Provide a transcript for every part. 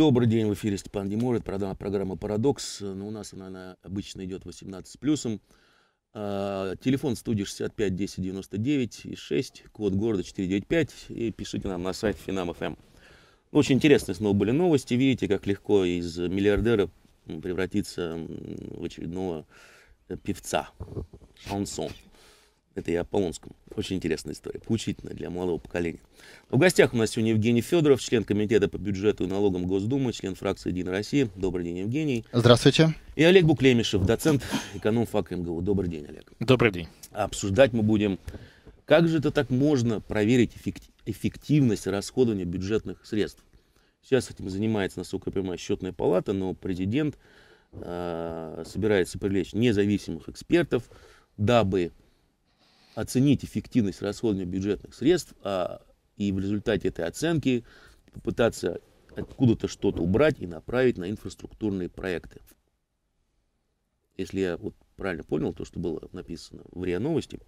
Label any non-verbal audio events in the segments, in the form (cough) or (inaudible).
Добрый день, в эфире Степан Демур, это программа, программа «Парадокс». Ну, у нас она, она обычно идет 18+. с плюсом. А, телефон студии 65 10 99 и 6, код города 495. И пишите нам на сайт финамфм. Эм. Ну, очень интересные снова были новости. Видите, как легко из миллиардера превратиться в очередного э, певца. Шансон. Это я о Полонском. Очень интересная история, поучительная для молодого поколения. В гостях у нас сегодня Евгений Федоров, член Комитета по бюджету и налогам Госдумы, член фракции «Единая Россия». Добрый день, Евгений. Здравствуйте. И Олег Буклемишев, доцент эконом МГУ. Добрый день, Олег. Добрый день. А обсуждать мы будем, как же это так можно проверить эффективность расходования бюджетных средств. Сейчас этим занимается, насколько я понимаю, счетная палата, но президент э, собирается привлечь независимых экспертов, дабы оценить эффективность расходования бюджетных средств а, и в результате этой оценки попытаться откуда-то что-то убрать и направить на инфраструктурные проекты. Если я вот правильно понял то, что было написано в РИА Новости.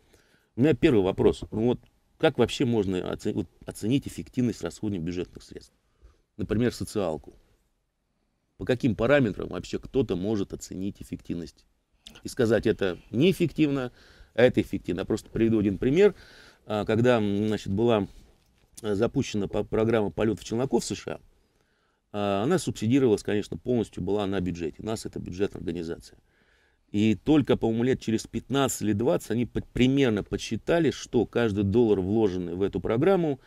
У меня первый вопрос. Ну вот как вообще можно оценить, вот, оценить эффективность расходования бюджетных средств? Например, социалку. По каким параметрам вообще кто-то может оценить эффективность? И сказать, это неэффективно, а это эффективно. Я просто приведу один пример. А, когда значит, была а, запущена программа полетов челноков в США, она субсидировалась, конечно, полностью была на бюджете. У нас это бюджетная организация. И только, по-моему, лет через 15 или 20 они под, примерно подсчитали, что каждый доллар, вложенный в эту программу,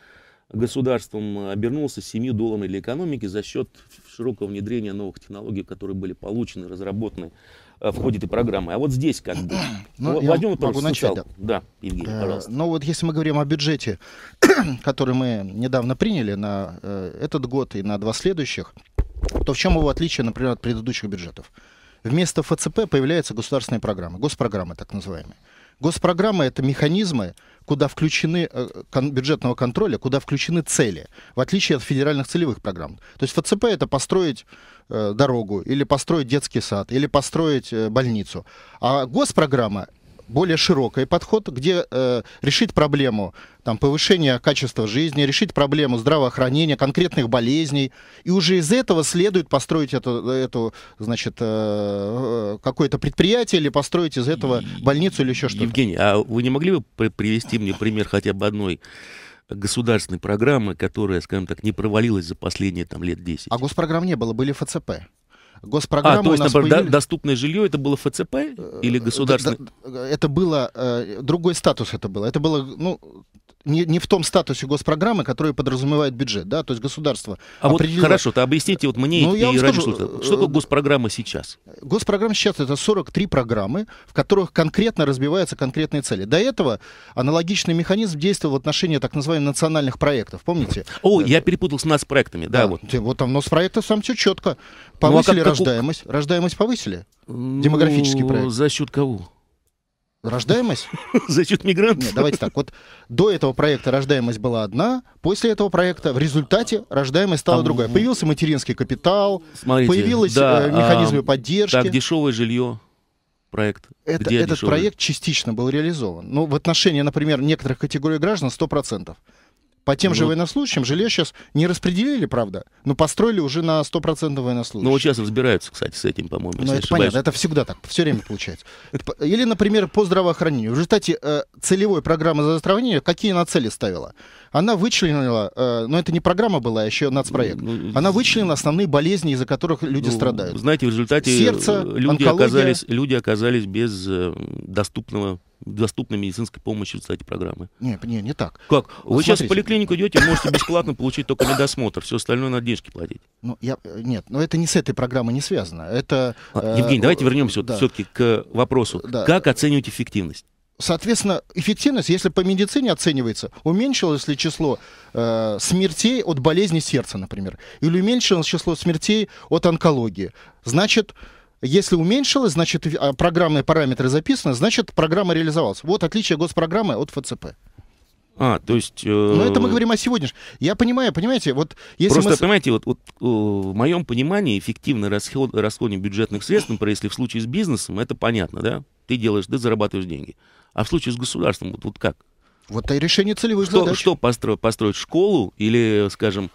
государством обернулся 7 долларами для экономики за счет широкого внедрения новых технологий, которые были получены, разработаны Э, входит и программы. А вот здесь как бы... (clears throat) Ну, Владимир я могу начать, да. да, Евгений, э, пожалуйста. Ну вот если мы говорим о бюджете, (clears throat) который мы недавно приняли на э, этот год и на два следующих, то в чем его отличие, например, от предыдущих бюджетов? Вместо ФЦП появляются государственные программы, госпрограммы так называемые. Госпрограммы — это механизмы, куда включены бюджетного контроля, куда включены цели, в отличие от федеральных целевых программ. То есть ФЦП — это построить Э, дорогу, или построить детский сад, или построить э, больницу. А госпрограмма более широкий подход, где э, решить проблему там, повышения качества жизни, решить проблему здравоохранения, конкретных болезней. И уже из этого следует построить эту, эту значит, э, э какое-то предприятие или построить из этого больницу или еще что-то. Евгений, а вы не могли бы привести мне пример хотя бы одной государственной программы, которая, скажем так, не провалилась за последние там лет 10. А госпрограмм не было, были ФЦП госпрограмма а, то есть, например, появились... доступное жилье это было ФЦП или э, государственное? Э, это было э, другой статус это было. Это было, ну, не, не в том статусе госпрограммы, который подразумевает бюджет, да, то есть государство. А определило... вот хорошо, то объясните вот мне ну, и, и радиослушателям, что такое госпрограмма сейчас? Госпрограмма сейчас это 43 программы, в которых конкретно разбиваются конкретные цели. До этого аналогичный механизм действовал в отношении так называемых национальных проектов, помните? О, это... я перепутал с нас проектами, да, да вот. Вот там но с проектов сам все четко. Повысили ну, а как, рождаемость. Как... Рождаемость повысили? Ну, Демографический проект. За счет кого? Рождаемость? (laughs) За счет мигрантов? Нет, давайте так. Вот до этого проекта рождаемость была одна, после этого проекта в результате рождаемость стала а, другая. Появился материнский капитал, смотрите, появились да, э, механизмы а, поддержки. Так, дешевое жилье проект? Это, этот дешевый? проект частично был реализован. Ну, в отношении, например, некоторых категорий граждан 100%. По тем ну, же военнослужащим жилье сейчас не распределили, правда, но построили уже на 100% военнослужащих. Ну вот сейчас разбираются, кстати, с этим, по-моему. Ну это понятно, это всегда так, все время получается. Или, например, по здравоохранению. В результате э, целевой программы здравоохранения какие она цели ставила? Она вычленила, э, но ну, это не программа была, а еще нацпроект. Ну, ну, она вычленила основные болезни, из-за которых люди ну, страдают. Знаете, в результате э, Сердце, люди, оказались, люди оказались без э, доступного доступной медицинской помощи в результате программы. Не, не, не так. Как? Вы Смотрите. сейчас в поликлинику идете, можете бесплатно получить только медосмотр, все остальное надо денежки платить. Ну, я, нет, но это не с этой программой не связано. Это, а, э, Евгений, э, давайте вернемся да. все-таки к вопросу. Да. Как оценивать эффективность? Соответственно, эффективность, если по медицине оценивается, уменьшилось ли число э, смертей от болезни сердца, например, или уменьшилось число смертей от онкологии, значит, если уменьшилось, значит, а, программные параметры записаны, значит, программа реализовалась. Вот отличие госпрограммы от ФЦП. А, то есть... Э... Но это мы говорим о сегодняшнем. Я понимаю, понимаете, вот если Просто, мы... понимаете, вот, вот э, в моем понимании эффективное расход, расходование бюджетных средств, например, если в случае с бизнесом, это понятно, да? Ты делаешь, ты зарабатываешь деньги. А в случае с государством, вот, вот как? Вот и решение целевых что, задач. Что, постро, построить школу или, скажем,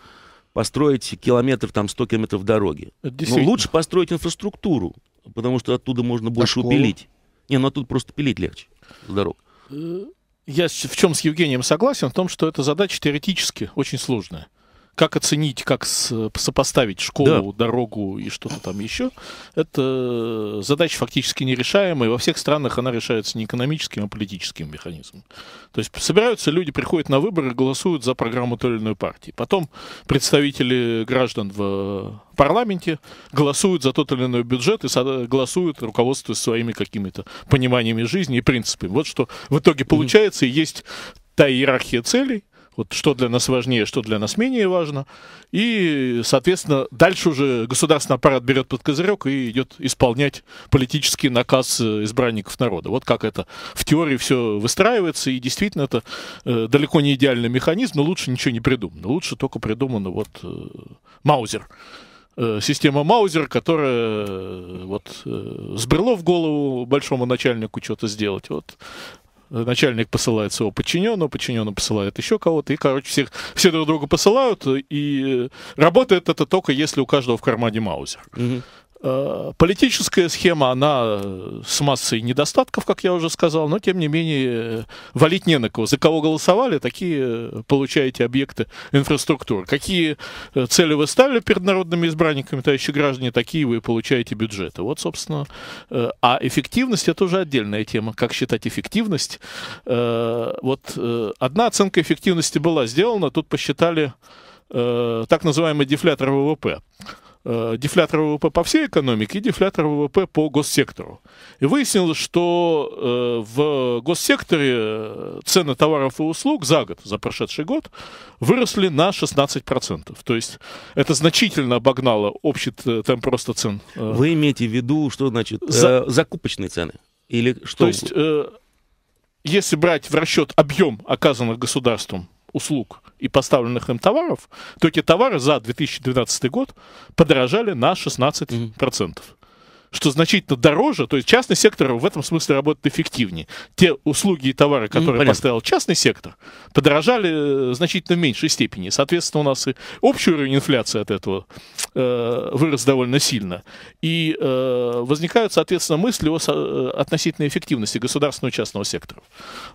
построить километр, там, 100 километров дороги. Ну, Но лучше построить инфраструктуру, потому что оттуда можно больше а убелить. Не, ну а тут просто пилить легче с дорог. Э, я в чем с Евгением согласен, в том, что эта задача теоретически очень сложная как оценить, как сопоставить школу, да. дорогу и что-то там еще, это задача фактически нерешаемая. Во всех странах она решается не экономическим, а политическим механизмом. То есть собираются люди, приходят на выборы, голосуют за программу той или иной партии. Потом представители граждан в парламенте голосуют за тот или иной бюджет и голосуют, руководствуясь своими какими-то пониманиями жизни и принципами. Вот что в итоге получается, есть та иерархия целей, вот что для нас важнее, что для нас менее важно. И, соответственно, дальше уже государственный аппарат берет под козырек и идет исполнять политический наказ э, избранников народа. Вот как это в теории все выстраивается, и действительно это э, далеко не идеальный механизм, но лучше ничего не придумано. Лучше только придумано вот э, Маузер э, система Маузер, которая э, вот сбрело в голову большому начальнику что-то сделать. Вот начальник посылает своего подчиненного, подчиненного посылает еще кого-то, и, короче, всех, все друг друга посылают, и работает это только если у каждого в кармане маузер. Угу. Э, политическая схема, она с массой недостатков, как я уже сказал, но тем не менее валить не на кого. За кого голосовали, такие э, получаете объекты инфраструктуры. Какие э, цели вы ставили перед народными избранниками, товарищи граждане, такие вы получаете бюджеты. Вот, собственно, а эффективность это уже отдельная тема. Как считать эффективность? Вот одна оценка эффективности была сделана, тут посчитали так называемый дефлятор ВВП. Э, дефлятор ВВП по всей экономике и дефлятор ВВП по госсектору. И выяснилось, что э, в госсекторе э, цены товаров и услуг за год, за прошедший год, выросли на 16%. То есть это значительно обогнало общий темп роста цен. Вы имеете в виду, что значит за... закупочные цены? Или что? То есть, если брать в расчет объем оказанных государством услуг и поставленных им товаров, только товары за 2012 год подорожали на 16%. Mm-hmm что значительно дороже, то есть частный сектор в этом смысле работает эффективнее. Те услуги и товары, которые ну, поставил частный сектор, подорожали э, значительно в меньшей степени. Соответственно, у нас и общий уровень инфляции от этого э, вырос довольно сильно. И э, возникают, соответственно, мысли о со- э, относительной эффективности государственного и частного сектора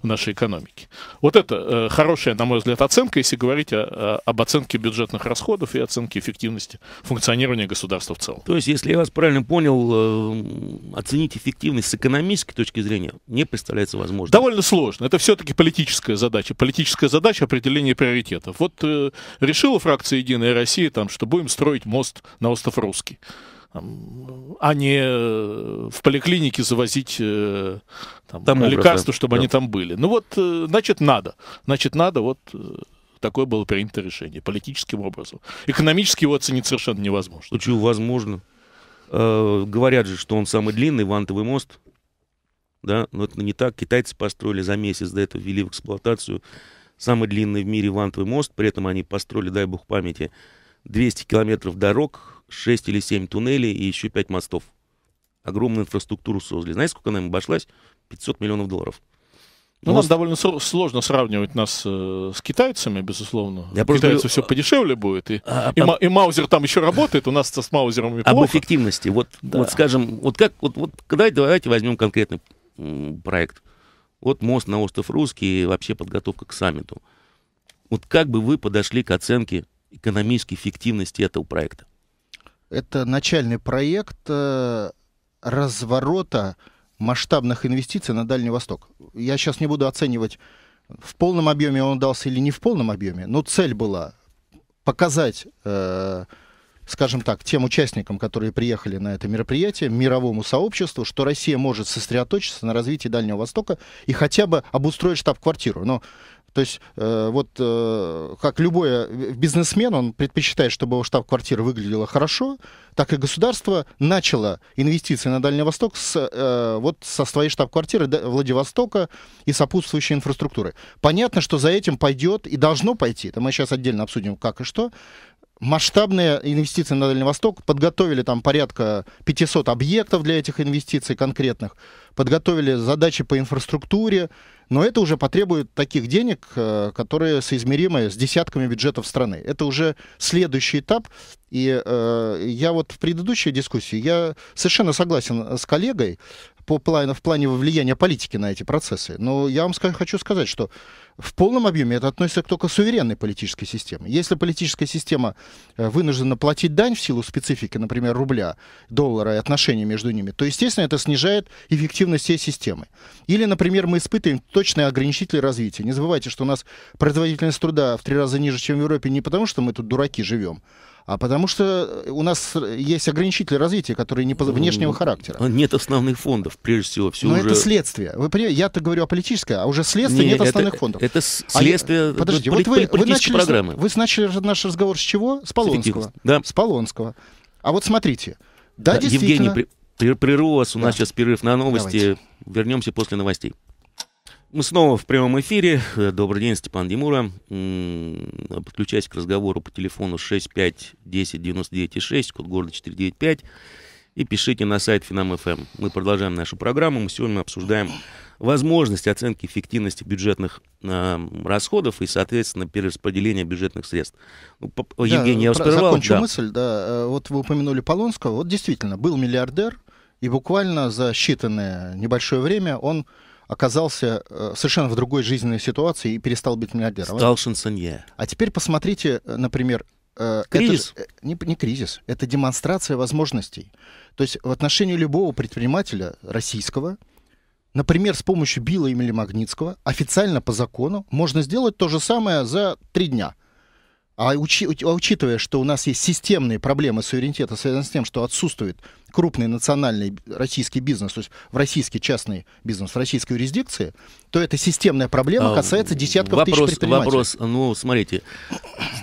в нашей экономике. Вот это э, хорошая, на мой взгляд, оценка, если говорить о, о, об оценке бюджетных расходов и оценке эффективности функционирования государства в целом. То есть, если я вас правильно понял, э, Э, оценить эффективность с экономической точки зрения не представляется возможным. Довольно сложно. Это все-таки политическая задача. Политическая задача определения приоритетов. Вот э, решила фракция «Единая Россия», там, что будем строить мост на остров Русский а не э, в поликлинике завозить э, там, там лекарства, образ, чтобы да. они там были. Ну вот, значит, надо. Значит, надо, вот такое было принято решение политическим образом. Экономически его оценить совершенно невозможно. Почему возможно? Э, говорят же, что он самый длинный, Вантовый мост. Да, но это не так. Китайцы построили за месяц до этого, ввели в эксплуатацию самый длинный в мире Вантовый мост. При этом они построили, дай бог памяти, 200 километров дорог, 6 или 7 туннелей и еще 5 мостов. Огромную инфраструктуру создали. Знаете, сколько она им обошлась? 500 миллионов долларов. Ну, ну, нам довольно сложно сравнивать нас э, с китайцами, безусловно. Я Китайцы говорю, все а, подешевле будет. И, а, а и, а, и Маузер там еще работает, у нас с Маузером Об плохо. эффективности. Вот, да. вот скажем, вот как, вот, вот давайте, давайте возьмем конкретный проект. Вот мост на остров Русский и вообще подготовка к саммиту. Вот как бы вы подошли к оценке экономической эффективности этого проекта? Это начальный проект э, разворота масштабных инвестиций на Дальний Восток. Я сейчас не буду оценивать, в полном объеме он дался или не в полном объеме, но цель была показать, э, скажем так, тем участникам, которые приехали на это мероприятие, мировому сообществу, что Россия может сосредоточиться на развитии Дальнего Востока и хотя бы обустроить штаб-квартиру. Но то есть э, вот э, как любой э, бизнесмен, он предпочитает, чтобы его штаб-квартира выглядела хорошо, так и государство начало инвестиции на Дальний Восток с, э, вот со своей штаб-квартиры Владивостока и сопутствующей инфраструктуры. Понятно, что за этим пойдет и должно пойти, это мы сейчас отдельно обсудим, как и что, масштабные инвестиции на Дальний Восток, подготовили там порядка 500 объектов для этих инвестиций конкретных, подготовили задачи по инфраструктуре, но это уже потребует таких денег, э, которые соизмеримы с десятками бюджетов страны. Это уже следующий этап. И э, я вот в предыдущей дискуссии, я совершенно согласен э, с коллегой, по плану, в плане влияния политики на эти процессы. Но я вам скажу, хочу сказать, что в полном объеме это относится только к суверенной политической системе. Если политическая система э, вынуждена платить дань в силу специфики, например, рубля, доллара и отношений между ними, то, естественно, это снижает эффективность всей системы. Или, например, мы испытываем точные ограничители развития. Не забывайте, что у нас производительность труда в три раза ниже, чем в Европе, не потому что мы тут дураки живем, а потому что э, у нас э, есть ограничители развития, которые не ну, внешнего ну, характера. А нет основных фондов, прежде всего. Все Но уже... это следствие. Вы понимаете, я-то говорю о политическое, а уже следствие не, нет это, основных фондов. Это а следствие а, подождите, вот вы, вы начали, программы. Вы начали наш разговор с чего? С Полонского. Да. С Полонского. А вот смотрите. Да, да действительно... Евгений, прерву вас, у да. нас сейчас перерыв на новости. Давайте. Вернемся после новостей. Мы снова в прямом эфире. Э, добрый день, Степан Демура. Подключайтесь к разговору по телефону 6510996 код города 495. И пишите на сайт Финам.ФМ. Эм. Мы продолжаем нашу программу. Мы сегодня обсуждаем возможность оценки эффективности бюджетных э, расходов и, соответственно, перераспределения бюджетных средств. Ну, по, Евгений, да, я вас Закончу да. мысль. Да. Э, вот вы упомянули Полонского. Вот действительно, был миллиардер, и буквально за считанное небольшое время он оказался э, совершенно в другой жизненной ситуации и перестал быть миллиардером. Стал шансонье. А теперь посмотрите, э, например, э, Кризис? Это, не, не кризис, это демонстрация возможностей. То есть в отношении любого предпринимателя российского, например, с помощью Билла Эмили Магнитского, официально по закону можно сделать то же самое за три дня – а, учи, а учитывая, что у нас есть системные проблемы суверенитета, связанные с тем, что отсутствует крупный национальный российский бизнес, то есть в российский частный бизнес, в российской юрисдикции, то эта системная проблема а, касается десятков вопрос, тысяч предпринимателей. Вопрос, ну, смотрите,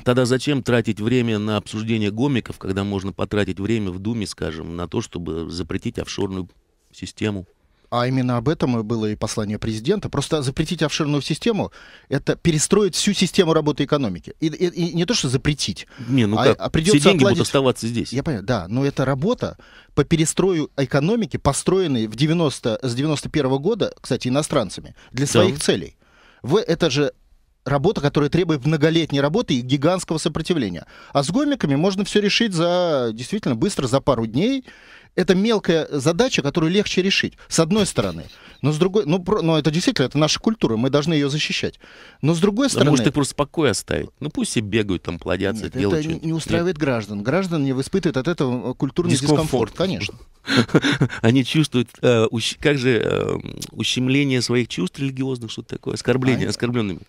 тогда зачем тратить время на обсуждение гомиков, когда можно потратить время в Думе, скажем, на то, чтобы запретить офшорную систему? А именно об этом и было и послание президента. Просто запретить офширную систему — это перестроить всю систему работы экономики. И, и, и не то, что запретить. Не, ну а, как? А придется Все деньги отладить... будут оставаться здесь. Я понял. да. Но это работа по перестрою экономики, построенной в 90, с 91 -го года, кстати, иностранцами, для своих да. целей. Вы, это же работа, которая требует многолетней работы и гигантского сопротивления. А с гомиками можно все решить за действительно быстро, за пару дней это мелкая задача, которую легче решить, с одной стороны. Но с другой, ну, про, но ну, это действительно, это наша культура, мы должны ее защищать. Но с другой ну, стороны... Да, может, их просто покой оставить. Ну, пусть и бегают там, плодятся, Нет, делают это не устраивает Нет. граждан. Граждане испытывают от этого э, культурный дискомфорт, дискомфорт конечно. (laughs) Они чувствуют, э, как же, э, ущемление своих чувств религиозных, что-то такое, оскорбление, оскорбленными.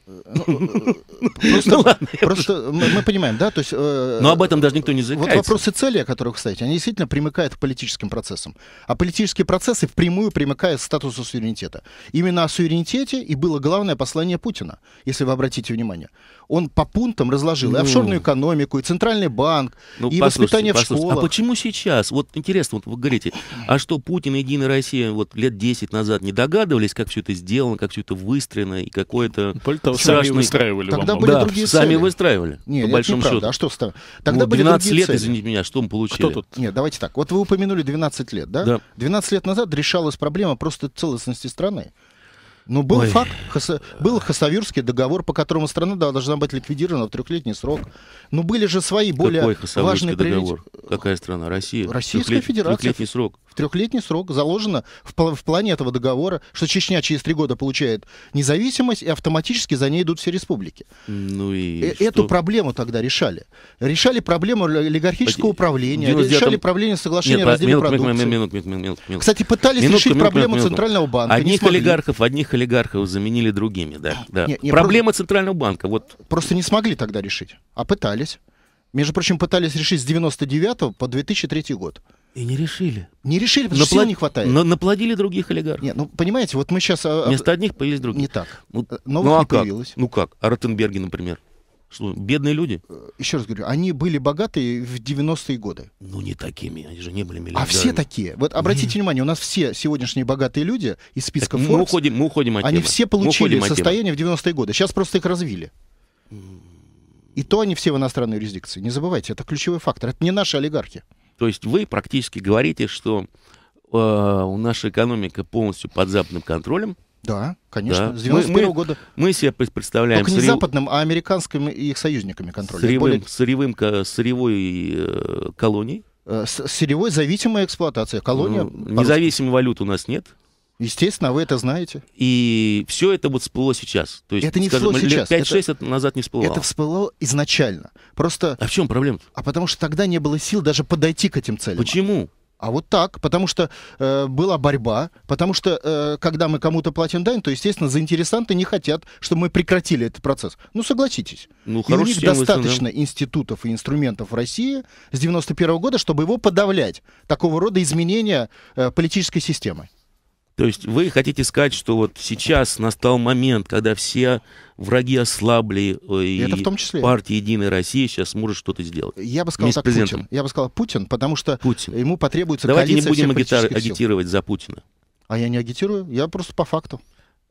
просто, мы, понимаем, да, то есть... Но об этом даже никто не заикается. Вот вопросы цели, о которых, кстати, они действительно примыкают к политическому политическим процессам. А политические процессы впрямую примыкают к статусу суверенитета. Именно о суверенитете и было главное послание Путина, если вы обратите внимание он по пунктам разложил ну... и офшорную экономику, и центральный банк, ну, и воспитание в а школах. А почему сейчас? Вот интересно, вот вы говорите, а что Путин и Единая Россия вот лет 10 назад не догадывались, как все это сделано, как все это выстроено, и какое-то страшное... Сами выстраивали Тогда вам. были да, другие сами выстраивали, Нет, по большому счету. А что стало? Ну, Тогда вот, были 12 лет, цели. извините меня, что мы получили? Кто тут? Нет, давайте так. Вот вы упомянули 12 лет, да? да? 12 лет назад решалась проблема просто целостности страны. Ну, был Ой. факт, хас, был Хасавюрский договор, по которому страна должна быть ликвидирована в трехлетний срок. Но были же свои более Какой важные договор? Приорит... Какая страна? Россия? Российская Трехлет... Федерация. Трехлетний срок трехлетний срок заложено в, в плане этого договора, что Чечня через три года получает независимость, и автоматически за ней идут все республики. Ну и э что? Эту проблему тогда решали. Решали проблему олигархического управления, решали проблему соглашения Нет, разделе минут, продукции. Минут, минут, минут, минут, минут. Кстати, пытались минут, решить минут, проблему минут, Центрального банка. Одних олигархов, одних олигархов заменили другими, да. да. Нет, нет, Проблема про... Центрального банка. Вот. Просто не смогли тогда решить, а пытались. Между прочим, пытались решить с 99 по 2003 год. И не решили. Не решили, потому Наплод... что сил не хватает. На... Наплодили других олигархов. Нет, ну, понимаете, вот мы сейчас... А, а, Вместо одних появились другие. Не так. Ну, Новых ну а не как? появилось. Ну как? А Ротенберги, например? Слушай, бедные люди? Э, Еще раз говорю, они были богатые в 90-е годы. Ну, не такими, они же не были а миллиардерами. А все такие. Вот обратите Нет. внимание, у нас все сегодняшние богатые люди из списка Forbes, мы уходим, мы уходим от Они темы. все получили состояние в 90-е годы. Сейчас просто их развили. И то они все в иностранной юрисдикции. Не забывайте, это ключевой фактор. Это не наши олигархи. То есть вы практически говорите, что э, наша экономика полностью под западным контролем. Да, конечно, да. с 91 -го мы, года. Мы себе представляем... Только не сырь... западным, а американским и их союзниками контролем. Сырьевым, более... сырьевым, сырьевой э, колонией. Э, с сырьевой зависимой эксплуатации. Колония... Ну, независимой валюты у нас нет. Естественно, а вы это знаете. И все это вот всплыло сейчас. То есть, это не скажем, всплыло сейчас. 5-6 это... назад не всплыло. Это всплыло изначально. Просто... А в чем проблема? А потому что тогда не было сил даже подойти к этим целям. Почему? А вот так, потому что э, была борьба, потому что э, когда мы кому-то платим дань, то, естественно, заинтересанты не хотят, чтобы мы прекратили этот процесс. Ну, согласитесь. Ну, и у них достаточно да? институтов и инструментов в России с 91 года, чтобы его подавлять, такого рода изменения э, политической системы. То есть вы хотите сказать, что вот сейчас настал момент, когда все враги ослабли, э, и это в том числе. партия «Единая Россия» сейчас может что-то сделать. Я бы сказал так, президентом. Путин. Я бы сказал Путин, потому что Путин. ему потребуется Давайте не будем агитар- агитировать за Путина. А я не агитирую, я просто по факту.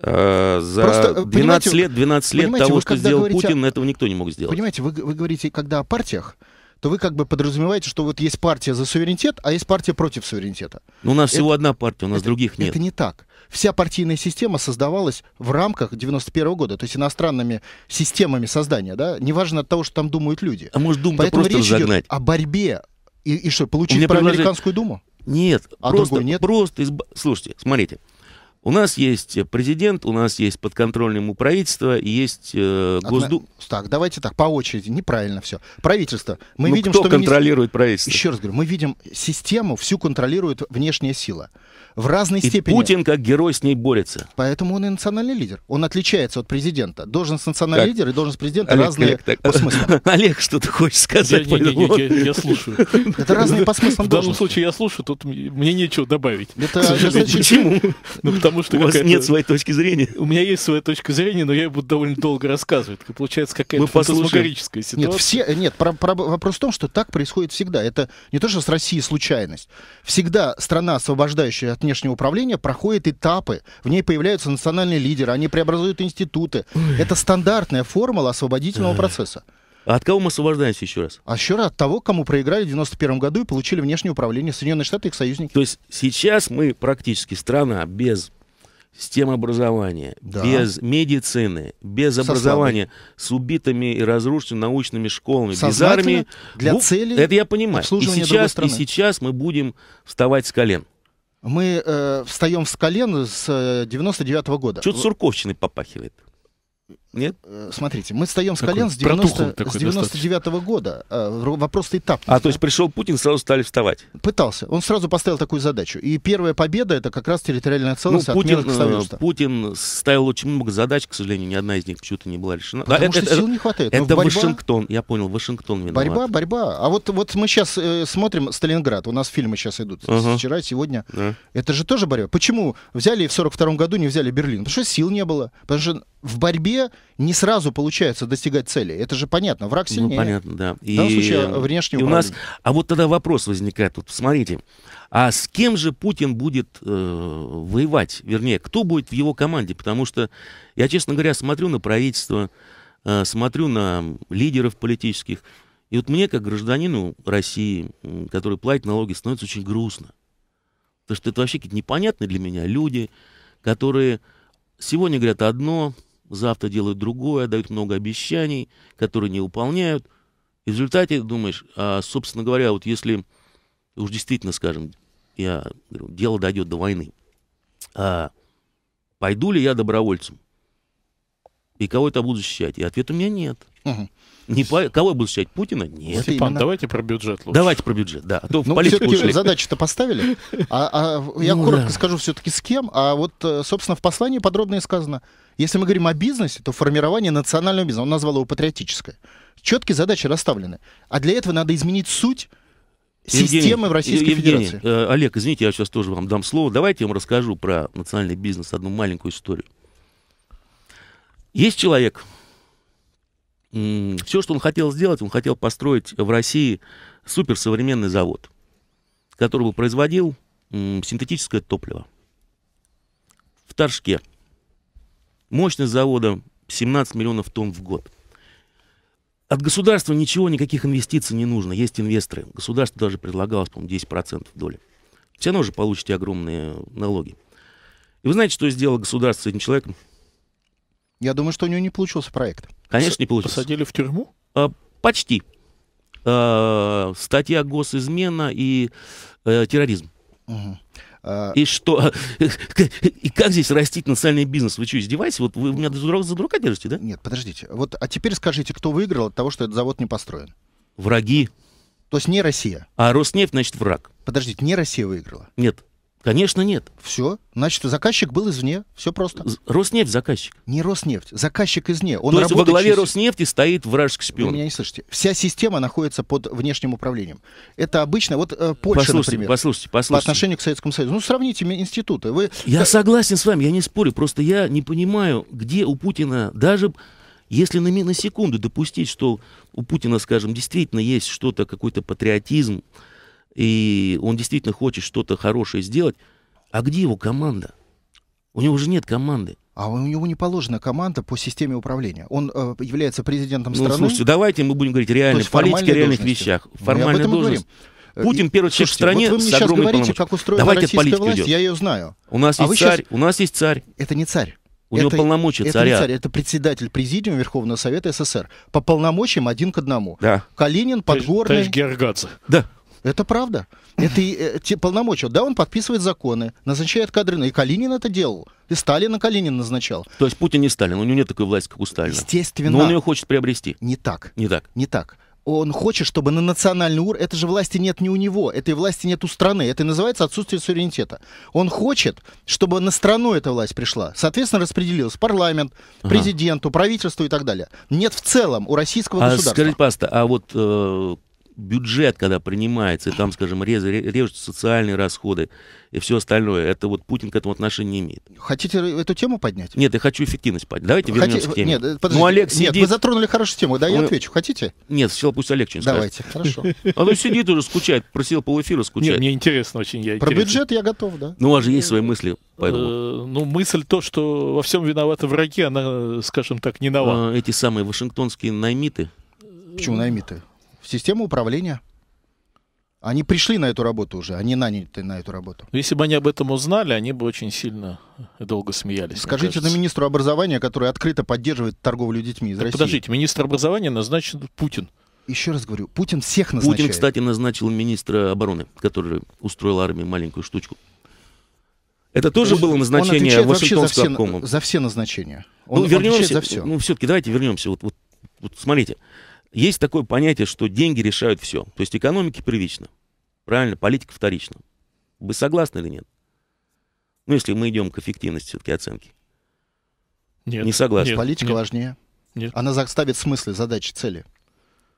А, за Просто, 12 э, лет, 12 лет того, что сделал говорите, Путин, этого никто не мог сделать. Понимаете, вы, вы говорите, когда о партиях, то вы как бы подразумеваете, что вот есть партия за суверенитет, а есть партия против суверенитета. Но ну, у нас это, всего одна партия, у нас это, других нет. Это не так. Вся партийная система создавалась в рамках 91 -го года, то есть иностранными системами создания, да, неважно от того, что там думают люди. А может, думать просто речь загнать. идет о борьбе. И, и что, получить про предложение... американскую думу? Нет, а просто, нет? просто изб... слушайте, смотрите, у нас есть э, президент, у нас есть подконтрольное ему правительство, и есть э, Госдума. Так, давайте так, по очереди, неправильно все. Правительство. Мы ну, видим, кто что контролирует министр... правительство? Еще раз говорю, мы видим систему, всю контролирует внешняя сила в разной и степени. Путин как герой с ней борется. Поэтому он и национальный лидер. Он отличается от президента. Должность национальный так. лидер и должность президента Олег, разные Олег, так, по смыслу. (laughs) Олег, что ты хочешь сказать? Не, не, не, я, я слушаю. (laughs) Это разные по смыслам В данном случае я слушаю, тут мне нечего добавить. Это, (laughs) Почему? Ну, потому что У вас нет своей точки зрения. У меня есть своя точка зрения, но я буду довольно долго рассказывать. Получается какая-то фантасмагорическая ситуация. Э, нет, все, нет про, вопрос в том, что так происходит всегда. Это не то, что с Россией случайность. Всегда страна, освобождающая от институт внешнего управления проходит этапы. В ней появляются национальные лидеры, они преобразуют институты. Ой. Это стандартная формула освободительного Ой. процесса. А от кого мы освобождаемся еще раз? А еще раз от того, кому проиграли в 91 году и получили внешнее управление Соединенные Штаты и их союзники. То есть сейчас мы практически страна без систем образования, да. без медицины, без Со образования, славой. с убитыми и разрушенными научными школами, без армии. Для ну, цели Это я понимаю. И сейчас, и сейчас мы будем вставать с колен. Мы э, встаем с колен с 99 э, -го года. Что-то Сурковщиной попахивает. Нет? Э, смотрите, мы встаем с такой колен с, 90, с 99 -го года. Э, Вопрос-то А, да? то есть пришел Путин, сразу стали вставать? Пытался. Он сразу поставил такую задачу. И первая победа — это как раз территориальная целостность ну, Путин, э, Путин ставил очень много задач, к сожалению, ни одна из них почему-то не была решена. Потому да, что это, сил не хватает. Ну, это борьба... Вашингтон, я понял, Вашингтон виноват. Борьба, борьба. А вот, вот мы сейчас э, смотрим Сталинград, у нас фильмы сейчас идут. Uh-huh. Вчера, сегодня. Uh-huh. Это же тоже борьба. Почему взяли в 42 году не взяли Берлин? Потому что сил не было. Потому что в борьбе не сразу получается достигать цели. Это же понятно, враг ну, сильнее. Ну, понятно, да. И, в данном случае а, внешнего у нас, А вот тогда вопрос возникает тут. Смотрите, а с кем же Путин будет э, воевать? Вернее, кто будет в его команде? Потому что я, честно говоря, смотрю на правительство, э, смотрю на лидеров политических. И вот мне, как гражданину России, который платит налоги, становится очень грустно. Потому что это вообще какие-то непонятные для меня люди, которые сегодня говорят одно, завтра делают другое, дают много обещаний, которые не выполняют. И в результате думаешь, а, собственно говоря, вот если уж действительно, скажем, я говорю, дело дойдет до войны, а, пойду ли я добровольцем? И кого это буду защищать? И ответа у меня нет. Угу. Не по... Кого буду встречать? Путина? Нет. Степан, именно... давайте про бюджет лучше. Давайте про бюджет, да. А то ну, все политику ушли. задачу-то поставили. А, а, ну я ну, коротко да. скажу все-таки с кем. А вот, э, собственно, в послании подробно и сказано. Если мы говорим о бизнесе, то формирование национального бизнеса, он назвал его патриотическое. Четкие задачи расставлены. А для этого надо изменить суть системы Евгений, в Российской Евгений, Федерации. Э, Олег, извините, я сейчас тоже вам дам слово. Давайте я вам расскажу про национальный бизнес одну маленькую историю. Есть человек, все, что он хотел сделать, он хотел построить в России суперсовременный завод, который бы производил синтетическое топливо. В Торжке. Мощность завода 17 миллионов тонн в год. От государства ничего, никаких инвестиций не нужно. Есть инвесторы. Государство даже предлагалось, по-моему, 10% доли. Все равно же получите огромные налоги. И вы знаете, что сделал государство с этим человеком? Я думаю, что у него не получился проект. Конечно, не получилось. Посадили в тюрьму? А, почти. А, статья госизмена и э, терроризм. А и что? (laughs) И как здесь растить национальный бизнес? Вы что, издеваетесь? Вот вы меня за за дурака держите, да? Нет, подождите. Вот, а теперь скажите, кто выиграл от того, что этот завод не построен? Враги. То есть не Россия. А Роснефть, значит, враг. Подождите, не Россия выиграла? Нет. Конечно, нет. Все. Значит, заказчик был извне. Все просто. Роснефть заказчик. Не Роснефть. Заказчик извне. Он То есть во главе через... Роснефти стоит вражеский шпион. Вы меня не слышите. Вся система находится под внешним управлением. Это обычно... Вот э, Польша, послушайте, например. Послушайте, послушайте. По отношению к Советскому Союзу. Ну, сравните институты. Вы... Я согласен с вами, я не спорю. Просто я не понимаю, где у Путина даже... Если на, на секунду допустить, что у Путина, скажем, действительно есть что-то, какой-то патриотизм, и он действительно хочет что-то хорошее сделать, а где его команда? У него же нет команды. А у него не положена команда по системе управления. Он э, является президентом ну, страны. Слушайте, давайте мы будем говорить реально о политике, реальных должности. вещах. Формальная должность. Э, Путин первый человек в стране вот вы мне с огромной говорите, как устроена Давайте политика. власть, идет. я ее знаю. У нас а есть царь, сейчас... у нас есть царь. Это не царь. У это, него полномочия это царя. Не царь, это председатель президиума Верховного Совета СССР. По полномочиям один к одному. Да. Калинин, Подгорный. Товарищ Гергаци. Да. Это правда. Это и, э, те полномочия. Да, он подписывает законы, назначает кадры. И Калинин это делал. И Сталина Калинин назначал. То есть Путин не Сталин. У него нет такой власти, как у Сталина. Естественно. Но он ее хочет приобрести. Не так. Не так. Не так он хочет, чтобы на национальный уровень, это же власти нет не у него, этой власти нет у страны, это и называется отсутствие суверенитета. Он хочет, чтобы на страну эта власть пришла, соответственно, распределилась парламент, президенту, ага. правительству и так далее. Нет в целом у российского а государства. Скажите, паста, а вот э, бюджет, когда принимается, и там, скажем, рез, режут социальные расходы и все остальное, это вот Путин к этому отношения не имеет. Хотите эту тему поднять? Нет, я хочу эффективность поднять. Давайте Хотите... вернемся к теме. Нет, э, подождите. Ну, Олег сидит... Нет, вы затронули хорошую тему, да, я Мы... Ну, отвечу. Хотите? Нет, сначала пусть Олег что-нибудь Давайте, скажет. хорошо. Она (laughs) сидит уже, скучает, просил полуэфира скучать. мне интересно очень. Я Про бюджет я готов, да. Ну, у вас же есть свои мысли по э, Ну, мысль то, что во всем виноваты враги, она, скажем так, не нова. А, эти самые вашингтонские наймиты, Почему наймиты? в систему управления. Они пришли на эту работу уже, они наняты на эту работу. Ну, если бы они об этом узнали, они бы очень сильно долго смеялись. Скажите на министру образования, который открыто поддерживает торговлю детьми из так России. Подождите, министр образования назначен Путин. Еще раз говорю, Путин всех назначает. Путин, кстати, назначил министра обороны, который устроил армии маленькую штучку. Это тоже он, было назначение он Вашингтонского за все, обкома. За все назначения. Ну, он, ну, вернемся, за все. Ну, все-таки давайте вернемся. Вот, вот, вот смотрите. Есть такое понятие, что деньги решают все. То есть экономике первично. Правильно, политика вторична. Вы согласны или нет? Ну, если мы идем к эффективности все-таки оценки. Нет. Не согласен. Нет, политика нет. важнее. Нет. Она заставит смыслы, задачи, цели.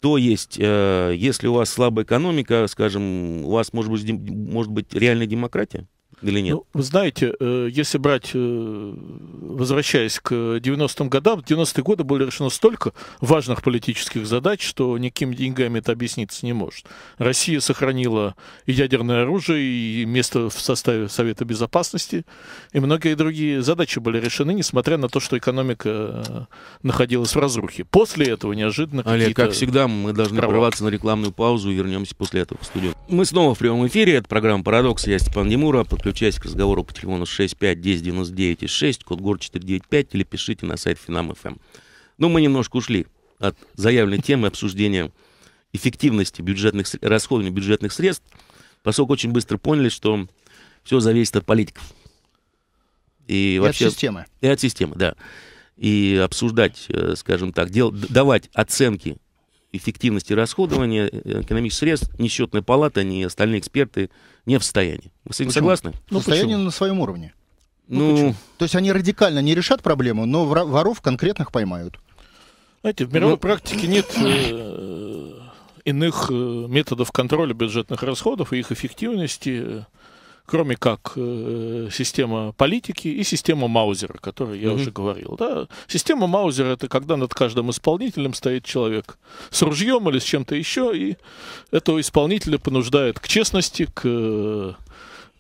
То есть, э, если у вас слабая экономика, скажем, у вас может быть, может быть реальная демократия? Или нет? Ну, вы знаете, э, если брать, э, возвращаясь к 90-м годам, в 90-е годы было решено столько важных политических задач, что никакими деньгами это объясниться не может. Россия сохранила и ядерное оружие, и место в составе Совета Безопасности, и многие другие задачи были решены, несмотря на то, что экономика э, находилась в разрухе. После этого неожиданно Олег, как всегда, мы должны провал. прорваться на рекламную паузу и вернемся после этого в студию. Мы снова в прямом эфире. Это программа «Парадокс». Я Степан Демура, Подключайтесь к разговору по телефону 65 1099 и 6, код гор 495 или пишите на сайт Финам.фм. Ну, мы немножко ушли от заявленной темы обсуждения эффективности бюджетных, расходования бюджетных средств, поскольку очень быстро поняли, что все зависит от политиков. И, и вообще, от системы. И от системы, да. И обсуждать, э, скажем так, дел, давать оценки эффективности расходования э, экономических средств ни счетная палата, ни остальные эксперты не в состоянии. Вы с этим почему? согласны? Ну, ну состояние почему? на своем уровне. Ну, ну то есть они радикально не решат проблему, но воров конкретных поймают. Знаете, в мировой ну, практике нет э, э иных э, методов контроля бюджетных расходов и их эффективности кроме как э, система политики и система Маузера, о которой я mm уже говорил. Да? Система Маузера это когда над каждым исполнителем стоит человек с ружьем или с чем-то еще, и этого исполнителя понуждает к честности, к э,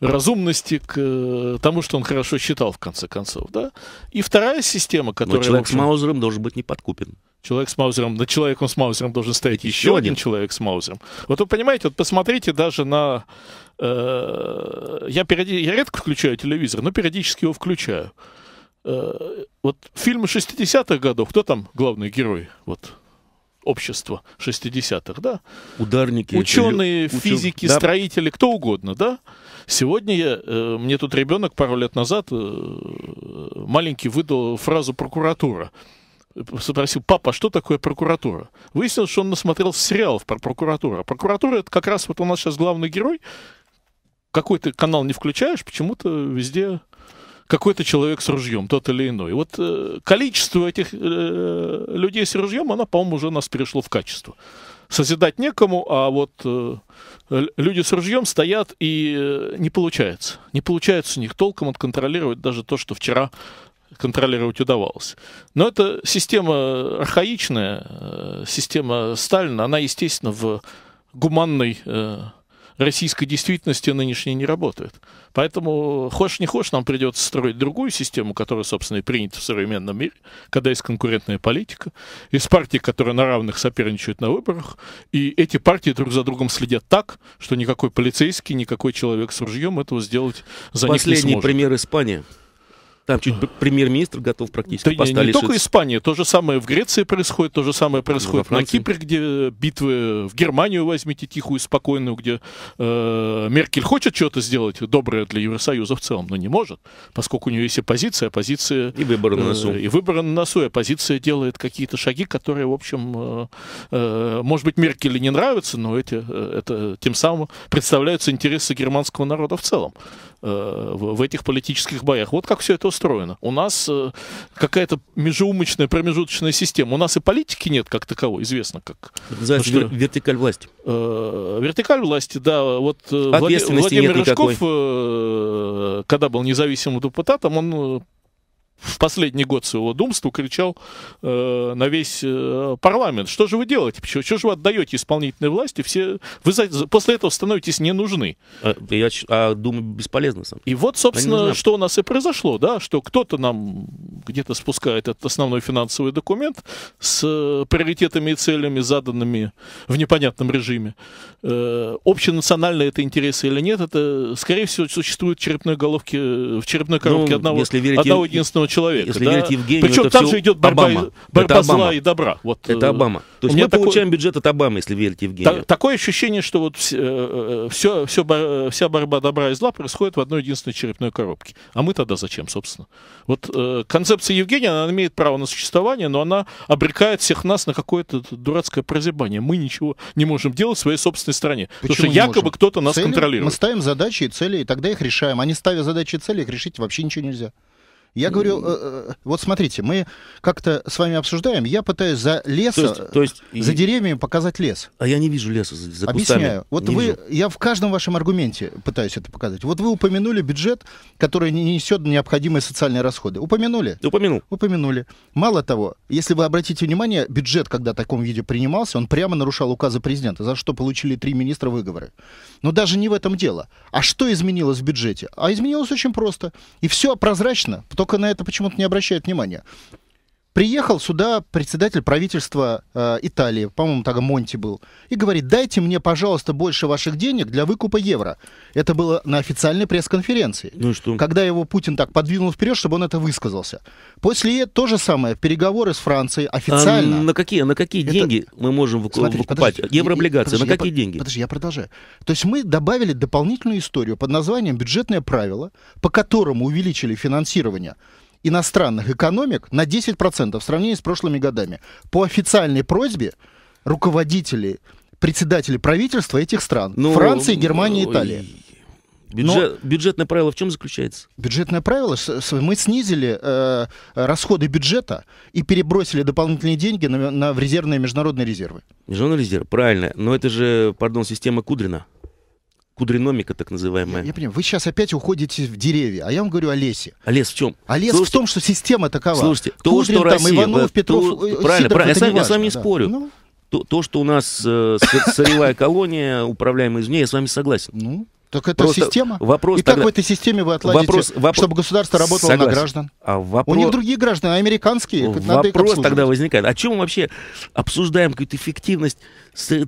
разумности, к э, тому, что он хорошо считал в конце концов. Да? И вторая система, которая... Но человек общем... с Маузером должен быть неподкупен. подкупен. Человек с маузером, на человеком с маузером должен стоять еще, еще один. один человек с маузером. Вот вы понимаете, вот посмотрите даже на... Э, я, периоди, я редко включаю телевизор, но периодически его включаю. Э, вот фильмы 60-х годов, кто там главный герой? Вот общество 60-х, да? Ударники. Ученые, учен... физики, да. строители, кто угодно, да? Сегодня я, э, мне тут ребенок пару лет назад э, маленький выдал фразу прокуратура спросил, папа, а что такое прокуратура? Выяснилось, что он насмотрел сериалов про прокуратуру. А прокуратура это как раз вот у нас сейчас главный герой. Какой то канал не включаешь, почему-то везде какой-то человек с ружьем, тот или иной. Вот э, количество этих э, людей с ружьем, оно, по-моему, уже нас перешло в качество. Созидать некому, а вот э, люди с ружьем стоят и э, не получается. Не получается у них толком отконтролировать даже то, что вчера контролировать удавалось. Но эта система архаичная, э, система Сталина, она, естественно, в гуманной э, российской действительности нынешней не работает. Поэтому, хочешь не хочешь, нам придется строить другую систему, которая, собственно, и принята в современном мире, когда есть конкурентная политика, есть партии, которые на равных соперничают на выборах, и эти партии друг за другом следят так, что никакой полицейский, никакой человек с ружьем этого сделать за Последний них не сможет. Последний пример Испания. Там чуть премьер-министр готов практически да поста Не лишиться. только Испания, то же самое в Греции происходит, то же самое ну, происходит на Кипре, где битвы, в Германию возьмите тихую, спокойную, где э, Меркель хочет что-то сделать доброе для Евросоюза в целом, но не может, поскольку у нее есть оппозиция, оппозиция... А и выборы на э, носу. Э, и выборы на носу, и оппозиция делает какие-то шаги, которые, в общем, э, э, может быть, Меркель не нравятся, но эти, э, это тем самым представляются интересы германского народа в целом э, в, в этих политических боях. Вот как все это устроено. У нас э, какая-то межеумочная, промежуточная система. У нас и политики нет как таковой, известно как. Называется ну что... вертикаль власти. Э, вертикаль власти, да. Вот э, Владимир Рыжков, э, когда был независимым депутатом, он в последний год своего думства кричал э, на весь э, парламент, что же вы делаете, почему, что же вы отдаете исполнительной власти, все, вы за, после этого становитесь не нужны. А, я а, думаю, бесполезно сам. И вот, собственно, что у нас и произошло, да, что кто-то нам где-то спускает этот основной финансовый документ с э, приоритетами и целями, заданными в непонятном режиме. Э, общенациональные это интересы или нет, это, скорее всего, существует в черепной головке, э, в черепной коробке ну, одного, верить, одного единственного единственного человека. Если да? верить Евгению, Причем там же идет борьба, Обама. борьба это зла Обама. и добра. Вот, это э, Обама. То есть мы такое... получаем бюджет от Обамы, если верить Евгению. Та- такое ощущение, что вот все, э, э, все, все, вся борьба добра и зла происходит в одной единственной черепной коробке. А мы тогда зачем, собственно? Вот концепция Евгения, она имеет право на существование, но она обрекает всех нас на какое-то дурацкое прозябание. Мы ничего не можем делать в своей собственной стране. Почему потому что якобы кто-то нас цели? контролирует. Мы ставим задачи и цели, и тогда их решаем. А не ставя задачи и цели, их решить вообще ничего нельзя. Я говорю, э, э, вот смотрите, мы как-то с вами обсуждаем, я пытаюсь за лес, то есть, то есть, э, за и... деревьями показать лес. А я не вижу леса за, за Объясняю. Кустами. Вот не вы, вижу. я в каждом вашем аргументе пытаюсь это показать. Вот вы упомянули бюджет, который не несет необходимые социальные расходы. Упомянули? Упомянул. Упомянули. Мало того, если вы обратите внимание, бюджет, когда в таком виде принимался, он прямо нарушал указы президента, за что получили три министра выговоры. Но даже не в этом дело. А что изменилось в бюджете? А изменилось очень просто. И все прозрачно, потому только на это почему-то не обращают внимания. Приехал сюда председатель правительства э, Италии, по-моему, тогда Монти был, и говорит, дайте мне, пожалуйста, больше ваших денег для выкупа евро. Это было на официальной пресс-конференции. Ну что? Когда его Путин так подвинул вперед, чтобы он это высказался. После то же самое, переговоры с Францией официально. А на какие, на какие это... деньги мы можем выку... Смотрите, выкупать подожди, еврооблигации? Подожди, на какие я, деньги? Подожди, я продолжаю. То есть мы добавили дополнительную историю под названием «бюджетное правило», по которому увеличили финансирование иностранных экономик на 10% в сравнении с прошлыми годами. По официальной просьбе руководителей, председателей правительства этих стран. Ну, Франции, ну, Германии, ну, Италии. Бюджет, Но бюджетное правило в чем заключается? Бюджетное правило, мы снизили э, расходы бюджета и перебросили дополнительные деньги на, на в резервные международные резервы. Международные резервы, правильно. Но это же, пардон, система Кудрина кудриномика так называемая. Я, я понимаю, вы сейчас опять уходите в деревья, а я вам говорю о лесе. А лес в чем? А лес слушайте, в том, что система такова. Слушайте, Кудрин, то, что там, Россия, Иванов, то, Петров, то, э, Сидоров, правильно, правильно. Я, с вами, я с вами да. спорю. Ну. То, то, что у нас э, сырьевая колония, управляемая из нее, я с вами согласен. Ну. Так это Просто система. Вопрос и тогда... как в этой системе вы отладите, вопрос, вопрос... чтобы государство работало Согласен. на граждан? А вопрос... У них другие граждане, а американские. Вопрос тогда возникает. О чем мы вообще обсуждаем какую-то эффективность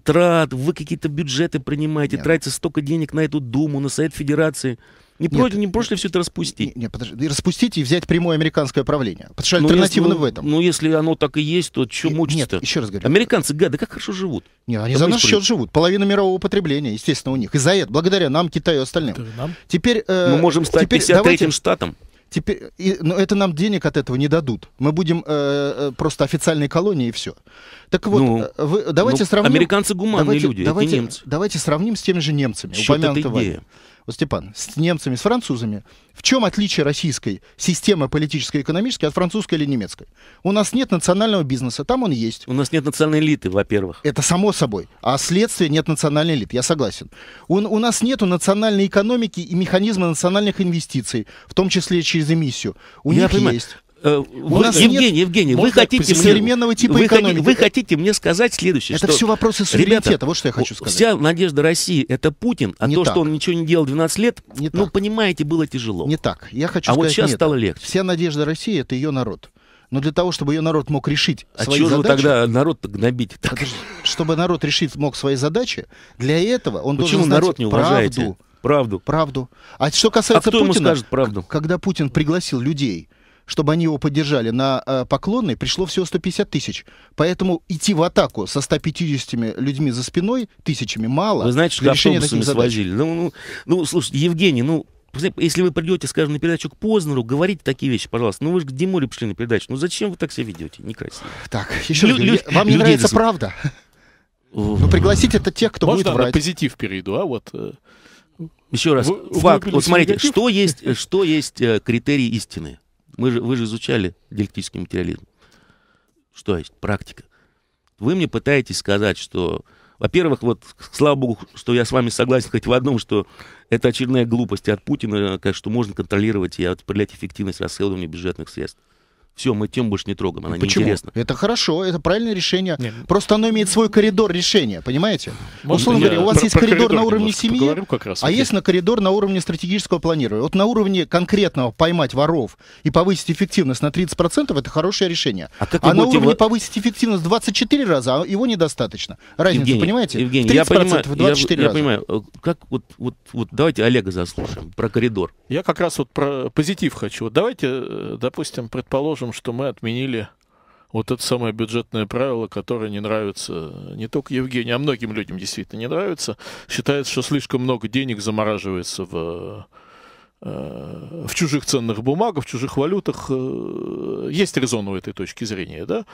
трат? Вы какие-то бюджеты принимаете, Нет. тратится столько денег на эту Думу, на Совет Федерации. Не, нет, не э, проще ли все это распустить? Нет, подожди, распустить и взять прямое американское правление. Потому что ну, альтернативно ну, в этом. Ну, если оно так и есть, то что мучиться? Нет, еще раз говорю. Американцы, гады, как хорошо живут. Нет, они за наш счет живут. Половина мирового потребления, естественно, у них. И за это, благодаря нам, Китаю и остальным. Нам? Теперь, э, Мы можем стать 53-м штатом. Теперь, и, но это нам денег от этого не дадут. Мы будем э, э просто официальной колонией и все. Так вот, ну, э, вы, давайте ну, сравним. Американцы гуманные давайте, люди, давайте, немцы. Давайте сравним с теми же немцами, Счет упомянутого. Идея вот, Степан, с немцами, с французами, в чем отличие российской системы политической и экономической от французской или немецкой? У нас нет национального бизнеса, там он есть. У нас нет национальной элиты, во-первых. Это само собой. А следствие нет национальной элиты, я согласен. У, у нас нет национальной экономики и механизма национальных инвестиций, в том числе через эмиссию. У я них понимаю. есть. Э, вы, Евгений, нет, Евгений, вы хотите так, мне, типа вы, хотите, вы хотите мне сказать следующее? Это что, все вопросы суверенитета, ребята, вот что я хочу сказать. Вся надежда России это Путин, а не то, так. что он ничего не делал 12 лет, не ну, так. понимаете, было тяжело. Не так. Я хочу а сказать, вот сейчас нет. стало легче. Вся надежда России это ее народ. Но для того, чтобы ее народ мог решить а свои задачи... А тогда народ -то гнобить? Так? чтобы народ решить мог свои задачи, для этого он Почему должен знать не уважаете? правду. Правду. Правду. А что касается а кто Путина, ему скажет правду? когда Путин пригласил людей чтобы они его поддержали, на э, поклонной пришло всего 150 тысяч. Поэтому идти в атаку со 150 людьми за спиной, тысячами, мало. Вы знаете, что автобусами свозили. Ну, ну, ну, слушайте, Евгений, ну, если вы придете, скажем, на передачу к Познеру, говорите такие вещи, пожалуйста. Ну вы же к Димуле пришли на передачу. Ну зачем вы так себя ведете? Некрасиво. Так, еще Лю- раз, вам не нравится правда? Ну пригласите это тех, кто будет врать. на позитив перейду, а вот... Э, еще раз, вы, факт. Вы вот смотрите, негатив? что есть, э, что есть э, критерий истины? Мы же, вы же изучали диалектический материализм. Что есть практика? Вы мне пытаетесь сказать, что... Во-первых, вот, слава богу, что я с вами согласен хоть в одном, что это очередная глупость от Путина, конечно, что можно контролировать и определять эффективность расходования бюджетных средств все, мы тем больше не трогаем, она неинтересна. Это хорошо, это правильное решение. Нет. Просто оно имеет свой коридор решения, понимаете? Может, Условно говоря, у вас про, есть про коридор, коридор на уровне семьи, как раз, а есть на коридор на уровне стратегического планирования. Вот на уровне конкретного поймать воров и повысить эффективность на 30% это хорошее решение. А, как а на уровне в... повысить эффективность 24 раза, а его недостаточно. Разница, Евгений, понимаете? Евгений, 30% я понимаю, 24 я, раза. Я понимаю, э, как вот, вот, вот давайте Олега заслушаем про коридор. Я как раз вот про позитив хочу. Вот давайте, э, допустим, предположим, скажем, что мы отменили вот это самое бюджетное правило, которое не нравится не только Евгению, а многим людям действительно не нравится. Считается, что слишком много денег замораживается в Э, в чужих ценных бумагах, в чужих валютах. Э, есть резон у этой точки зрения, да?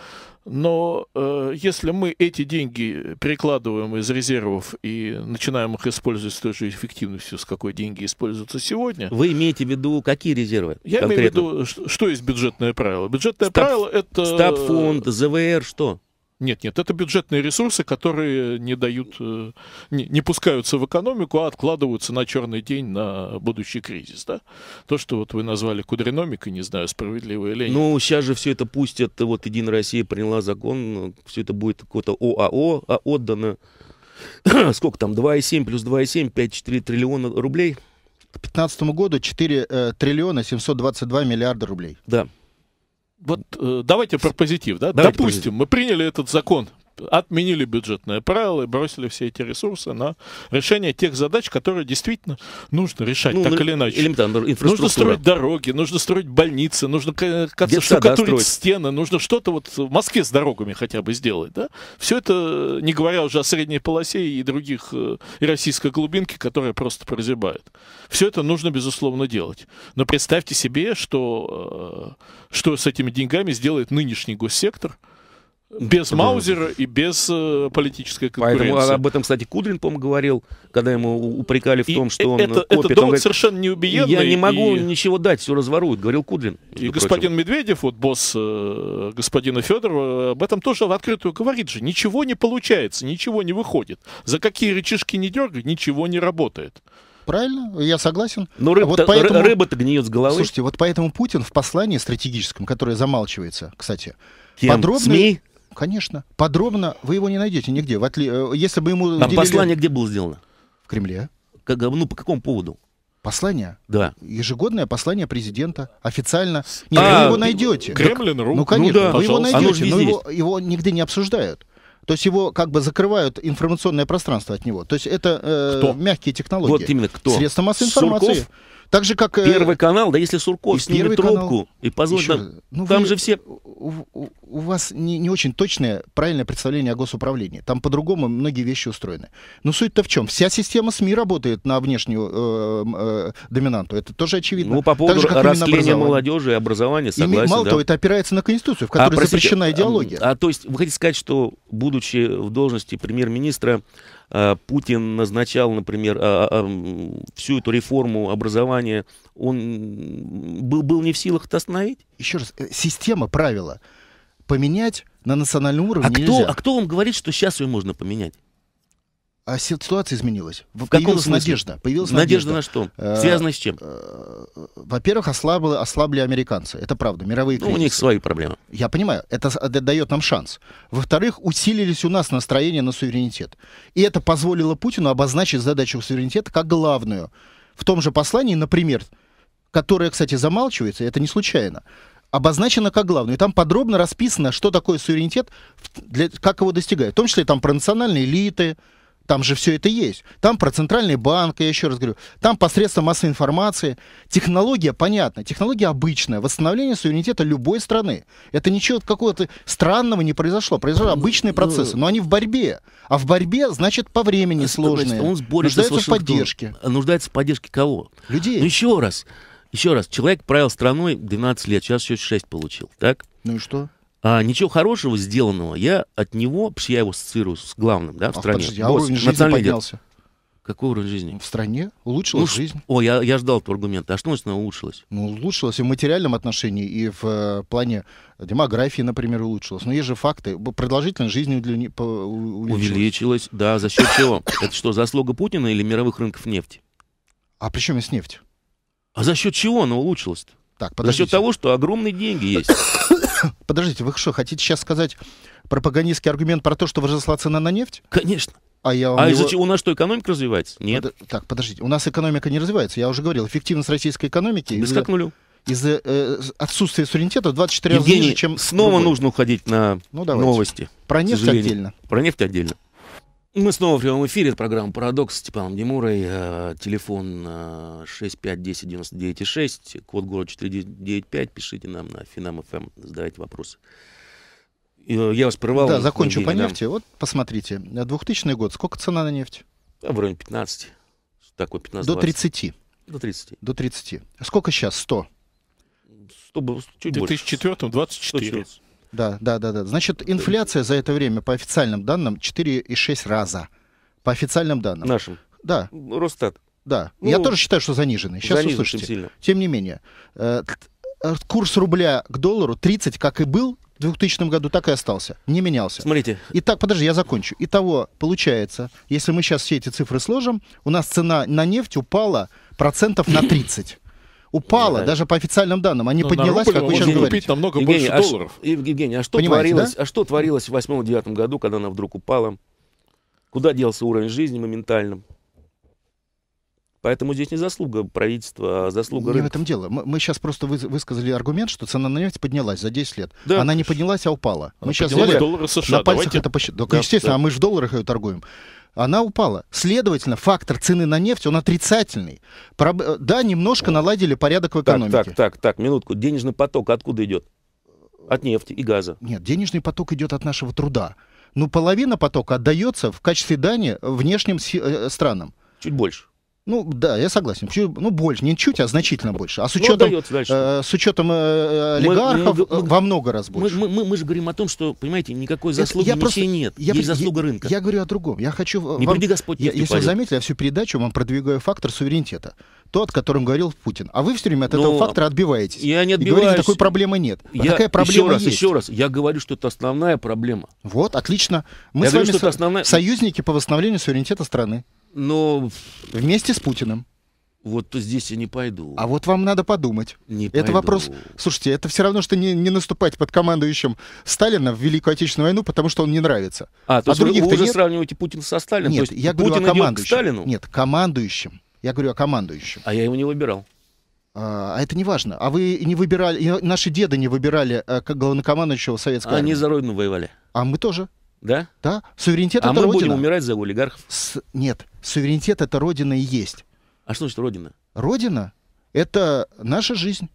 Но э, если мы эти деньги перекладываем из резервов и начинаем их использовать с той же эффективностью, с какой деньги используются сегодня... Вы имеете в виду какие резервы? Я конкретно? имею в виду, что есть бюджетное правило. Бюджетное Стаб, правило — это... Стабфонд, ЗВР, что? Нет, нет, это бюджетные ресурсы, которые не дают, э, не, не пускаются в экономику, а откладываются на черный день, на будущий кризис. Да? То, что вот вы назвали кудриномикой, не знаю, справедливо или нет. Ну, сейчас же все это пустят, вот Единая Россия приняла закон, все это будет какое-то ОАО а отдано. (coughs) Сколько там, 2,7 плюс 2,7, 5,4 триллиона рублей? К 2015 году 4 э, триллиона 722 миллиарда рублей. Да вот э, давайте про позитив, да? Давайте Допустим, позитив. мы приняли этот закон отменили бюджетное правило и бросили все эти ресурсы на решение тех задач, которые действительно нужно решать, ну, так ну, или иначе. Элементарно, инфраструктура. Нужно строить дороги, нужно строить больницы, нужно как-то штукатурить стены, нужно что-то вот в Москве с дорогами хотя бы сделать, да? Все это, не говоря уже о средней полосе и других, э, и российской глубинке, которые просто прозябают. Все это нужно, безусловно, делать. Но представьте себе, что, э, что с этими деньгами сделает нынешний госсектор – без Чтобы... Маузера и без э, политической конкуренции. Поэтому об этом, кстати, Кудрин, по-моему, говорил, когда ему упрекали в том, и что он это, копит. Это он говорит, совершенно неубиенный. Я не могу и... ничего дать, все разворуют, говорил Кудрин. И господин прочим. Медведев, вот босс э, господина Федорова, об этом тоже в открытую говорит же. Ничего не получается, ничего не выходит. За какие рычажки не дергай, ничего не работает. Правильно, я согласен. Но рыба-то, вот э, поэтому... рыба-то гниет с головы. Слушайте, вот поэтому Путин в послании стратегическом, которое замалчивается, кстати, Кем? подробно... СМИ? Конечно. Подробно вы его не найдете нигде. В отли... Э, если бы ему... Там делили... послание где было сделано? В Кремле. Как, э, ну, по какому поводу? Послание? Да. Ежегодное послание президента. Официально. Нет, а, вы его найдете. Кремлин.ру? Ну, ну конечно, ну, да, вы его найдете, но его, его нигде не обсуждают. То есть его как бы закрывают информационное пространство от него. То есть это э, кто? мягкие технологии. Вот именно кто? Средства массовой информации. Сурков? Так же, как... Э, первый канал, да если Сурков и снимет трубку канал, и позволит... Еще, ну, там вы, же все... У, у вас не, не очень точное, правильное представление о госуправлении. Там по-другому многие вещи устроены. Но суть-то в чем? Вся система СМИ работает на внешнюю э, э, доминанту. Это тоже очевидно. Ну, по поводу так же, растления молодежи и образования, согласен. И, мало да. того, это опирается на Конституцию, в которой а, простите, запрещена идеология. А, а то есть вы хотите сказать, что, будучи в должности премьер-министра, Э, Путин назначал, например, э, э, эм, всю эту реформу образования, он был, был не в силах это остановить? Еще раз, система, правила поменять на национальном уровне а нельзя. а кто вам говорит, что сейчас ее можно поменять? А ситуация изменилась. В появилась каком надежда. Появилась надежда. Надежда на что? Э, Связана с чем? Э, во-первых, ослабли, ослабли американцы. Это правда. Мировые кризисы. Ну, у них свои проблемы. Я понимаю. Это дает нам шанс. Во-вторых, усилились у нас настроения на суверенитет. И это позволило Путину обозначить задачу суверенитета как главную. В том же послании, например, которое, кстати, замалчивается, это не случайно, обозначено как главное. И там подробно расписано, что такое суверенитет, для, как его достигают. В том числе там про национальные элиты, там же все это есть. Там про центральный банк, я еще раз говорю. Там посредством массовой информации. Технология понятная, технология обычная. Восстановление суверенитета любой страны. Это ничего какого-то странного не произошло. Произошли ну, обычные э, процессы, но они в борьбе. А в борьбе, значит, по времени а сложные. Он нуждается в поддержке. А нуждается в поддержке кого? Людей. Ну, еще раз. Еще раз. Человек правил страной 12 лет, сейчас еще 6 получил, так? Ну и что? А ничего хорошего сделанного я от него, потому я его ассоциирую с главным, да, в а, стране. Подожди, а Босс, уровень жизни поднялся? Какой уровень жизни? В стране улучшилась ну, жизнь. О, я, я ждал этого аргумента. А что значит она улучшилась? Ну, улучшилась и в материальном отношении, и в э, плане демографии, например, улучшилась. Но есть же факты. Продолжительность жизни удлини... увеличилась. Увеличилась, да. За счет чего? Это что, заслуга Путина или мировых рынков нефти? А при чем есть нефть? А за счет чего она улучшилась-то? Так, подождите. За счет того, что огромные деньги есть. (laughs) Подождите, вы что, хотите сейчас сказать пропагандистский аргумент про то, что возросла цена на нефть? Конечно. А, я а его... из-за чего у нас что, экономика развивается? Нет. Под... Так, подождите, у нас экономика не развивается. Я уже говорил, эффективность российской экономики... Без как нулю из-за э, отсутствия суверенитета в 24 раза ниже, чем... снова другой. нужно уходить на ну, давайте. новости. Про нефть отдельно. Про нефть отдельно. Мы снова в прямом эфире. Программа «Парадокс» с Степаном Демурой. Э, телефон 6510996, э, код города 495. Пишите нам на Финам.ФМ, эм. задавайте вопросы. Э, я вас прервал. Да, закончу по нефти. Нам... Вот посмотрите, 2000 год, сколько цена на нефть? Да, в районе 15. Такой 15 До 30. До 30. До 30. Сколько сейчас? 100? 100 чуть 2004 больше. 2004. 140. Да, да, да, да. Значит, инфляция за это время, по официальным данным, 4,6 раза. По официальным данным. Нашим. Да. Росстат. Да. Ну, Я тоже считаю, что заниженный. Сейчас услышите. Сильно. Тем не менее, э, э, курс рубля к доллару 30, как и был, в 2000 году так и остался, не менялся. Смотрите. Итак, подожди, я закончу. Итого, получается, если мы сейчас все эти цифры сложим, у нас цена на нефть упала процентов на 30 упала, да. даже по официальным данным. Они Но ну, поднялась, как вы сейчас говорите. купить намного Евгений, больше а долларов. Ш... Евгений, а что, творилось, да? а что творилось в 8-9 году, когда она вдруг упала? Куда делся уровень жизни моментально? Поэтому здесь не заслуга правительства, а заслуга не рынка. Не в этом дело. Мы, мы сейчас просто вы, высказали аргумент, что цена на нефть поднялась за 10 лет. Да. Она не поднялась, а упала. Она мы сейчас взяли доллары США. на пальцах Давайте... это посчитали. Да, ну, да, естественно, да. а мы же в долларах ее торгуем она упала. Следовательно, фактор цены на нефть, он отрицательный. Про... Э, да, немножко наладили порядок в экономике. Так, так, так, так, минутку. Денежный поток откуда идет? От нефти и газа. Нет, денежный поток идет от нашего труда. Но ну, половина потока отдается в качестве дани внешним э, странам. Чуть больше. Ну да, я согласен. Чуть, ну больше, не чуть, а значительно больше. А с ну, учетом, ну, э, с учетом э, э олигархов мы, мы, во много раз больше. Мы, мы, мы же говорим о том, что, понимаете, никакой заслуги я просто, нет. Я, Есть заслуга я, рынка. Я говорю о другом. Я хочу... Не вам, приди Господь, я, Если вы заметили, я всю передачу вам продвигаю фактор суверенитета. Тот, о котором говорил Путин. А вы все время от Но этого фактора отбиваетесь. Я не отбиваюсь. И говорите, такой проблемы нет. А я, а такая проблема еще раз, есть. еще раз. Я говорю, что это основная проблема. Вот, отлично. Мы я с говорю, вами со... основная... союзники по восстановлению суверенитета страны. Но... Вместе с Путиным. Вот то здесь я не пойду. А вот вам надо подумать. Не это пойду. вопрос. Слушайте, это все равно, что не, не наступать под командующим Сталина в Великую Отечественную войну, потому что он не нравится. А, то а есть вы, вы уже нет... сравниваете Путина со Сталином? Нет, то есть я Путин говорю о командующем. К Сталину? Нет, командующим. Я говорю о командующем. А я его не выбирал. А, а это не важно. А вы не выбирали, наши деды не выбирали как э, главнокомандующего советского. Они армии. за родину воевали. А мы тоже. Да? Да. Суверенитет а это мы родина. будем умирать за олигархов? С... Нет. Суверенитет это родина и есть. А что значит родина? Родина — это наша жизнь.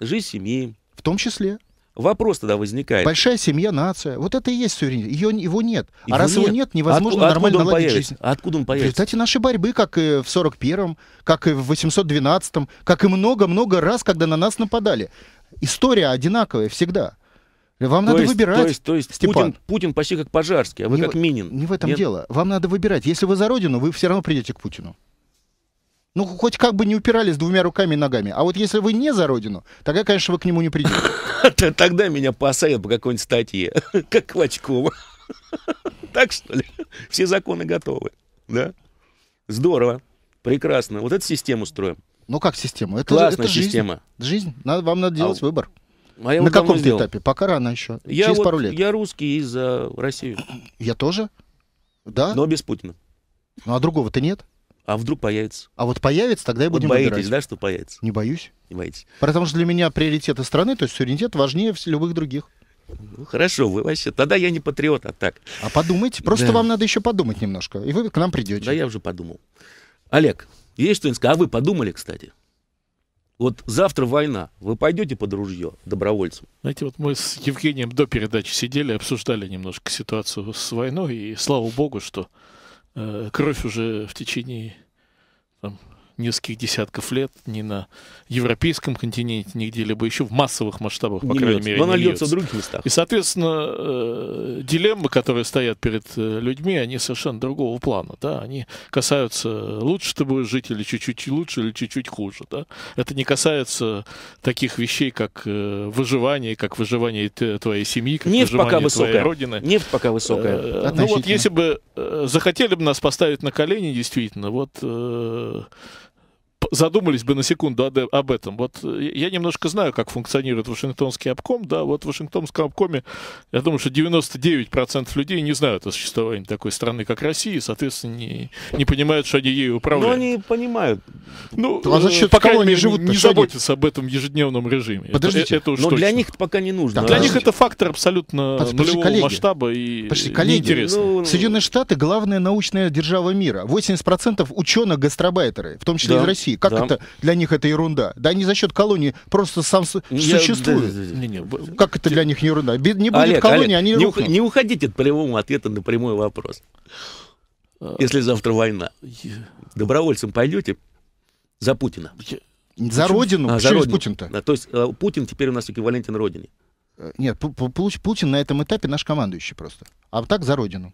Жизнь семьи. В том числе. Вопрос тогда возникает. Большая семья, нация. Вот это и есть суверенитет. Ее, его нет. Его а раз нет. его нет, невозможно Отку, нормально наладить жизнь. А откуда он появится? В результате нашей борьбы, как и в 41-м, как и в 812-м, как и много-много раз, когда на нас нападали. История одинаковая всегда. Вам то надо есть, выбирать. То есть, то есть Путин, Путин почти как Пожарский, а вы не, как Минин. Не в этом Нет? дело. Вам надо выбирать. Если вы за Родину, вы все равно придете к Путину. Ну, хоть как бы не упирались двумя руками и ногами. А вот если вы не за родину, тогда, конечно, вы к нему не придете. (laughs) Тогда меня посадят по какой-нибудь статье, (laughs) как Клочкова. (laughs) Так что ли? Все законы готовы. Да? Здорово. Прекрасно. Вот эту систему строим. Ну как систему? Это, Классная это жизнь. система. Жизнь. Надо, вам надо делать а, выбор. А я на каком ты этапе? Пока рано еще. Я Через вот, пару лет. Я русский из за э, Россию. (clears throat) Я тоже? Да? Но без Путина. Ну а другого-то нет? А вдруг появится? А вот появится, тогда и будем вот боитесь, выбирать. да, что появится? Не боюсь. Не боитесь. Потому что для меня приоритеты страны, то есть суверенитет важнее любых других. Ну, хорошо, вы вообще. Тогда я не патриот, а так. А подумайте. Просто да. вам надо еще подумать немножко. И вы к нам придете. Да, я уже подумал. Олег, есть что-нибудь? А вы подумали, кстати? Вот завтра война. Вы пойдете под ружье добровольцем? Знаете, вот мы с Евгением до передачи сидели, обсуждали немножко ситуацию с войной, и слава богу, что э, кровь уже в течение там, нескольких десятков лет ни на европейском континенте, нигде либо еще в массовых масштабах, по не крайней льется. мере, Но льется в других местах. И, соответственно, э, дилеммы, которые стоят перед э, людьми, они совершенно другого плана. Да? Они касаются лучше ты будешь жить или чуть-чуть лучше, или чуть-чуть хуже. Да? Это не касается таких вещей, как э, выживание, как выживание твоей семьи, как Нефть выживание пока высокая. твоей родины. Нефть пока высокая. Э, ну вот если бы э, захотели бы нас поставить на колени, действительно, вот э, задумались бы на секунду об этом. Вот э, я немножко знаю, как функционирует Вашингтонский обком. Да, вот в Вашингтонском обкоме, я думаю, что 99% людей не знают о существовании такой страны, как Россия, и, соответственно, не, не понимают, что они ею управляют. Но они понимают. Ну, а значит, по крайней живут не заботятся об этом ежедневном режиме. Подождите, это, это уж но точно. для них это пока не нужно. Так, для подождите. них это фактор абсолютно подожди, нулевого коллеги, масштаба и подожди, коллеги, неинтересно. Ну, ну, Соединенные Штаты — главная научная держава мира. 80% ученых-гастробайтеры, в том числе да, из России. Как да. это для них это ерунда? Да они за счет колонии просто сам Я, существуют. Да, да, да. Не, не, как это для них не ерунда? Не будет Олег, колонии, Олег, они не, рухнут. не уходите от прямого ответа на прямой вопрос. А- Если завтра война, добровольцем пойдете? За Путина. За Почему? Родину? А, Почему за Путин-то? Да, то есть э, Путин теперь у нас эквивалентен Родине. Э, нет, Путин на этом этапе наш командующий просто. А так за Родину.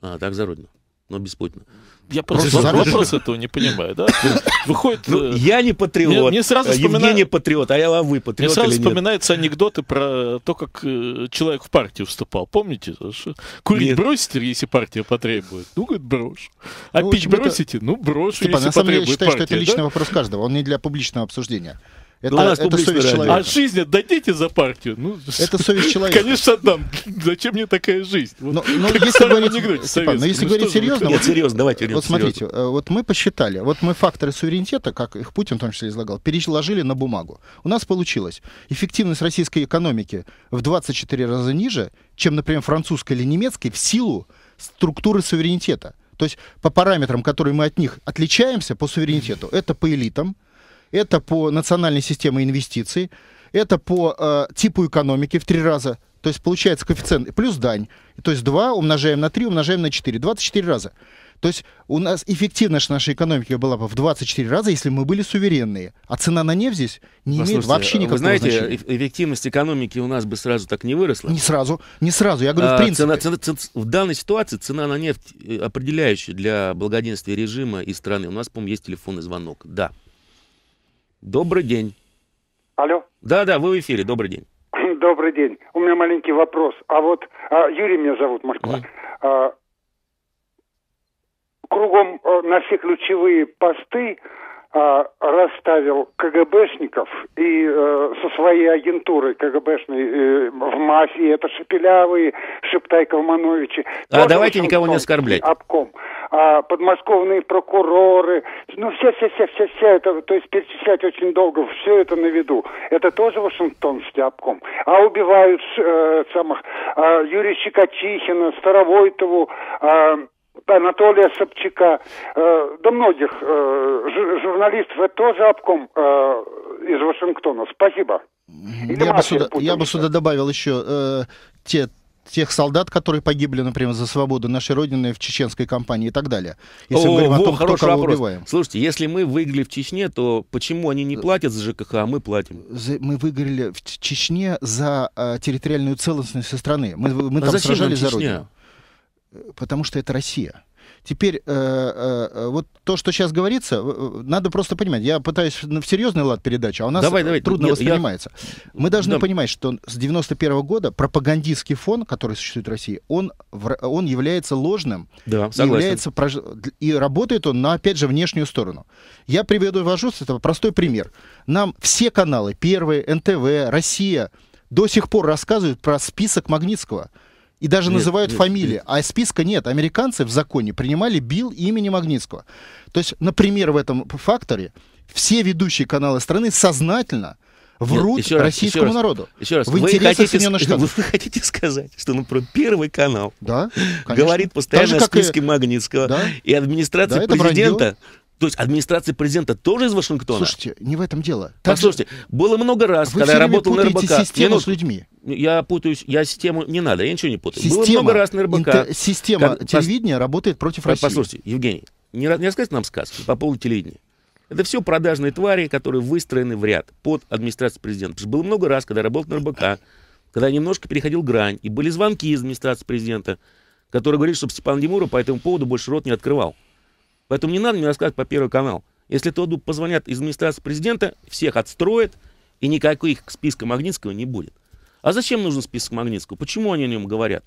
А, так за Родину. Но без Путина. Я просто, вопрос, вопрос этого не понимаю, да? (laughs) Выходит... Ну, э, я не патриот, мне, мне сразу э, вспомина... Евгений патриот, а я а вы патриот Мне сразу вспоминаются анекдоты про то, как э, человек в партию вступал. Помните? Что? Курить нет. бросите, если партия потребует? Ну, говорит, брошь. А ну, пить бросите? Ну, брошу, Степан, если на самом деле я считаю, партия, что это личный да? вопрос каждого, он не для публичного обсуждения. Это, Главное, это совесть человека. А жизнь отдадите за партию? Ну, это совесть человека. Конечно, отдам. Зачем мне такая жизнь? Вот, но, но, если говорить, анекдоте, Степан, но если ну, говорить серьезно... Нет, вот, серьезно, давайте. Вот серьезно. смотрите, э, вот мы посчитали. Вот мы факторы суверенитета, как их Путин в том числе излагал, переложили на бумагу. У нас получилось. Эффективность российской экономики в 24 раза ниже, чем, например, французской или немецкой в силу структуры суверенитета. То есть по параметрам, которые мы от них отличаемся по суверенитету, это по элитам, это по национальной системе инвестиций, это по э, типу экономики в три раза. То есть получается коэффициент плюс дань. То есть 2 умножаем на 3, умножаем на 4. 24 раза. То есть у нас эффективность нашей экономики была бы в 24 раза, если мы были суверенные. А цена на нефть здесь не имеет вообще никакого вы знаете, значения. эффективность экономики у нас бы сразу так не выросла. Не сразу, не сразу. Я говорю, а, в принципе. Цена, цена, цена, в данной ситуации цена на нефть э, определяющая для благоденствия режима и страны. У нас, по-моему, есть телефонный звонок. Да. Добрый день. Алло. Да-да, вы в эфире. Добрый день. (clears throat) Добрый день. У меня маленький вопрос. А вот а, Юрий меня зовут, Москва. Угу. А, кругом а, на все ключевые посты а, расставил КГБшников и э, со своей агентурой КГБшной э, в мафии, это Шепелявые, Шептай Калмановичи. А давайте никого не оскорблять. Обком. А, подмосковные прокуроры, ну все, все, все, все, все, это, то есть перечислять очень долго, все это на виду. Это тоже Вашингтонский обком. А убивают э, самых э, Юрия Щекочихина, Старовойтову, э, Анатолия Собчака, э, до многих э, журналистов. Это тоже обком э, из Вашингтона. Спасибо. я бы, сюда, я бы сюда добавил еще э, те тех солдат, которые погибли, например, за свободу нашей Родины в чеченской кампании и так далее. Если о, мы говорим о, о том, кто кого вопрос. убиваем. Слушайте, если мы выиграли в Чечне, то почему они не э, платят за ЖКХ, а мы платим? За, мы выиграли в Чечне за э, территориальную целостность страны. Мы, мы а там сражались за Родину потому что это Россия. Теперь э, э, э вот то, что сейчас говорится, надо просто понимать. Я пытаюсь в серьезный лад передачи, а у нас давай, давай, трудно нет, воспринимается. Я... Мы должны да. понимать, что с 91 года пропагандистский фон, который существует в России, он, он является ложным. Да, согласен. является, и работает он на, опять же, внешнюю сторону. Я приведу вожу с этого простой пример. Нам все каналы, Первый, НТВ, Россия, до сих пор рассказывают про список Магнитского – и даже нет, называют нет, фамилии, нет. а списка нет. Американцы в законе принимали Билл имени Магнитского. То есть, например, в этом факторе все ведущие каналы страны сознательно врут Нет, российскому раз, народу. еще раз. В вы хотите, Соединенных Штатов. Вы, (laughs) вы хотите сказать, что, например, Первый канал да, говорит постоянно Даже о списке и... Магнитского, да? и администрация да, президента то есть администрация президента тоже из Вашингтона? Слушайте, не в этом дело. Так Послушайте, же... было много раз, Вы когда я работал на РБК. систему с людьми. Я путаюсь, я систему не надо, я ничего не путаю. Система, было много раз на РБК. Интер... Система как... телевидения пос... работает против России. Послушайте, Евгений, не, не рассказывайте нам сказки по поводу телевидения. Это все продажные твари, которые выстроены в ряд под администрацию президента. Потому что было много раз, когда я работал на РБК, когда я немножко переходил грань, и были звонки из администрации президента, которые говорили, чтобы Степан Демура по этому поводу больше рот не открывал. Поэтому не надо мне рассказывать по Первый канал. Если туда позвонят из администрации президента, всех отстроят, и никаких списка Магнитского не будет. А зачем нужен список Магнитского? Почему они о нем говорят?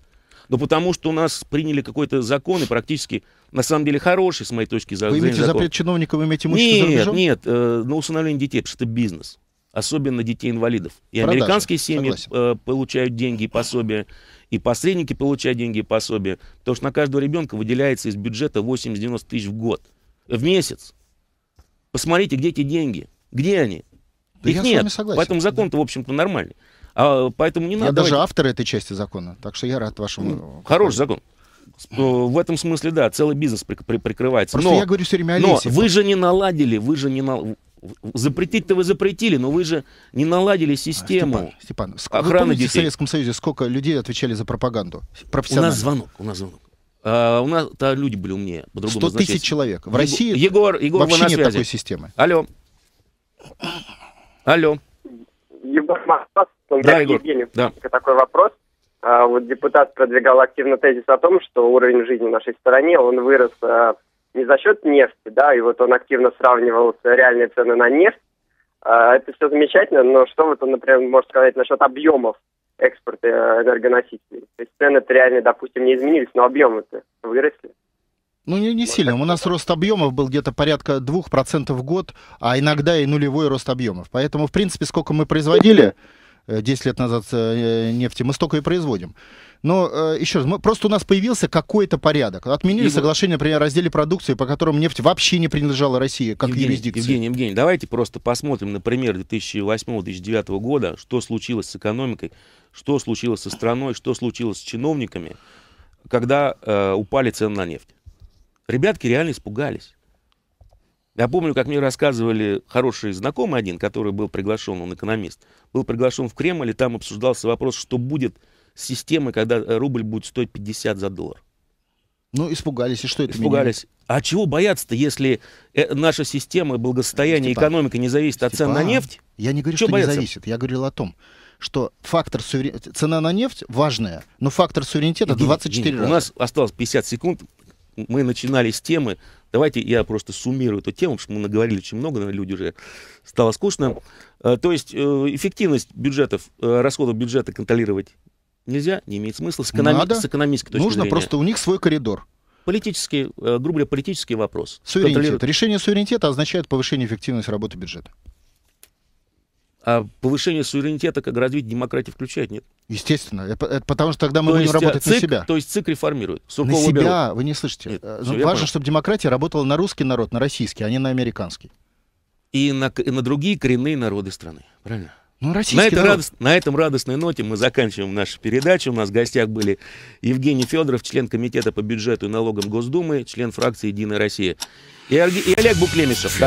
Ну, потому что у нас приняли какой-то закон, и практически, на самом деле, хороший, с моей точки зрения. Вы имеете закон. запрет чиновников, иметь имущество Нет, за рубежом? нет, э, на усыновление детей, потому что это бизнес особенно детей-инвалидов. И Продажи, американские семьи согласен. Э, получают деньги и пособия, и посредники получают деньги и пособия, потому что на каждого ребенка выделяется из бюджета 80-90 тысяч в год, в месяц. Посмотрите, где эти деньги, где они? Да Их нет, поэтому закон-то, в общем-то, нормальный. А, поэтому не надо... Я даже автор этой части закона, так что я рад вашему... Хороший закон. Э, в этом смысле, да, целый бизнес при, при, прикрывается. Просто но, я говорю все время о лесе. Но вы же не наладили, вы же не, на, Запретить-то вы запретили, но вы же не наладили а, систему Степан, Степан, охраны детей. в Советском Союзе сколько людей отвечали за пропаганду? профессионально? У нас звонок, у нас звонок. А, у нас то люди были умнее, по-другому. 100 тысяч человек. В России Егор, Егор, вообще нет связи. такой системы. Алло. Алло. Егор Москва, да, Егор. Евгений, да. такой вопрос. А, вот депутат продвигал активно тезис о том, что уровень жизни в нашей стране, он вырос а, не за счет нефти, да, и вот он активно сравнивал реальные цены на нефть. А, это все замечательно, но что вот он, например, может сказать насчет объемов экспорта э, энергоносителей? То есть цены-то реально, допустим, не изменились, но объемы-то выросли. Ну, не, не сильно. У нас рост объемов был где-то порядка 2% в год, а иногда и нулевой рост объемов. Поэтому, в принципе, сколько мы производили, 10 э, лет назад э, э, нефти, мы столько и производим. Но еще раз, мы, просто у нас появился какой-то порядок. Отменили Егор... соглашение, например, о разделе продукции, по которому нефть вообще не принадлежала России как Евгений, юрисдикции. Евгений, Евгений, давайте просто посмотрим например, 2008-2009 года, что случилось с экономикой, что случилось со страной, что случилось с чиновниками, когда э, упали цены на нефть. Ребятки реально испугались. Я помню, как мне рассказывали хороший знакомый один, который был приглашен, он экономист, был приглашен в Кремль, и там обсуждался вопрос, что будет с системой, когда э, рубль будет стоить 50 за доллар. Ну, испугались, и что это Испугались. Меняет? А чего бояться-то, если э, наша система благосостояния, Степан, экономика не зависит Степан, от цен на нефть? Я не говорю, чего что бояться? не зависит. Я говорил о том, что фактор суверен... цена на нефть важная, но фактор суверенитета 24 нет, раза. У нас осталось 50 секунд мы начинали с темы, давайте я просто суммирую эту тему, потому что мы наговорили очень много, наверное, люди уже стало скучно. Э, то есть э, эффективность бюджетов, э, расходов бюджета контролировать нельзя, не имеет смысла с, экономи- Надо. с экономической точки Нужно зрения. просто у них свой коридор. Политический, грубо говоря, политический вопрос. Суверенитет. Контролирует... Решение суверенитета означает повышение эффективности работы бюджета. А повышение суверенитета, как развитие демократии включает, нет. Естественно. Это, потому что тогда мы то будем есть, э, работать ЦИК, на себя. То есть ЦИК реформирует. Суркова на себя берут. вы не слышите. Нет, ну, важно, понимаю. чтобы демократия работала на русский народ, на российский, а не на американский. И на, и на другие коренные народы страны. Правильно? Ну, российский на, этой радост, на этом радостной ноте мы заканчиваем нашу передачу. У нас в гостях были Евгений Федоров, член Комитета по бюджету и налогам Госдумы, член фракции «Единая Россия», и, Олег Буклемишев.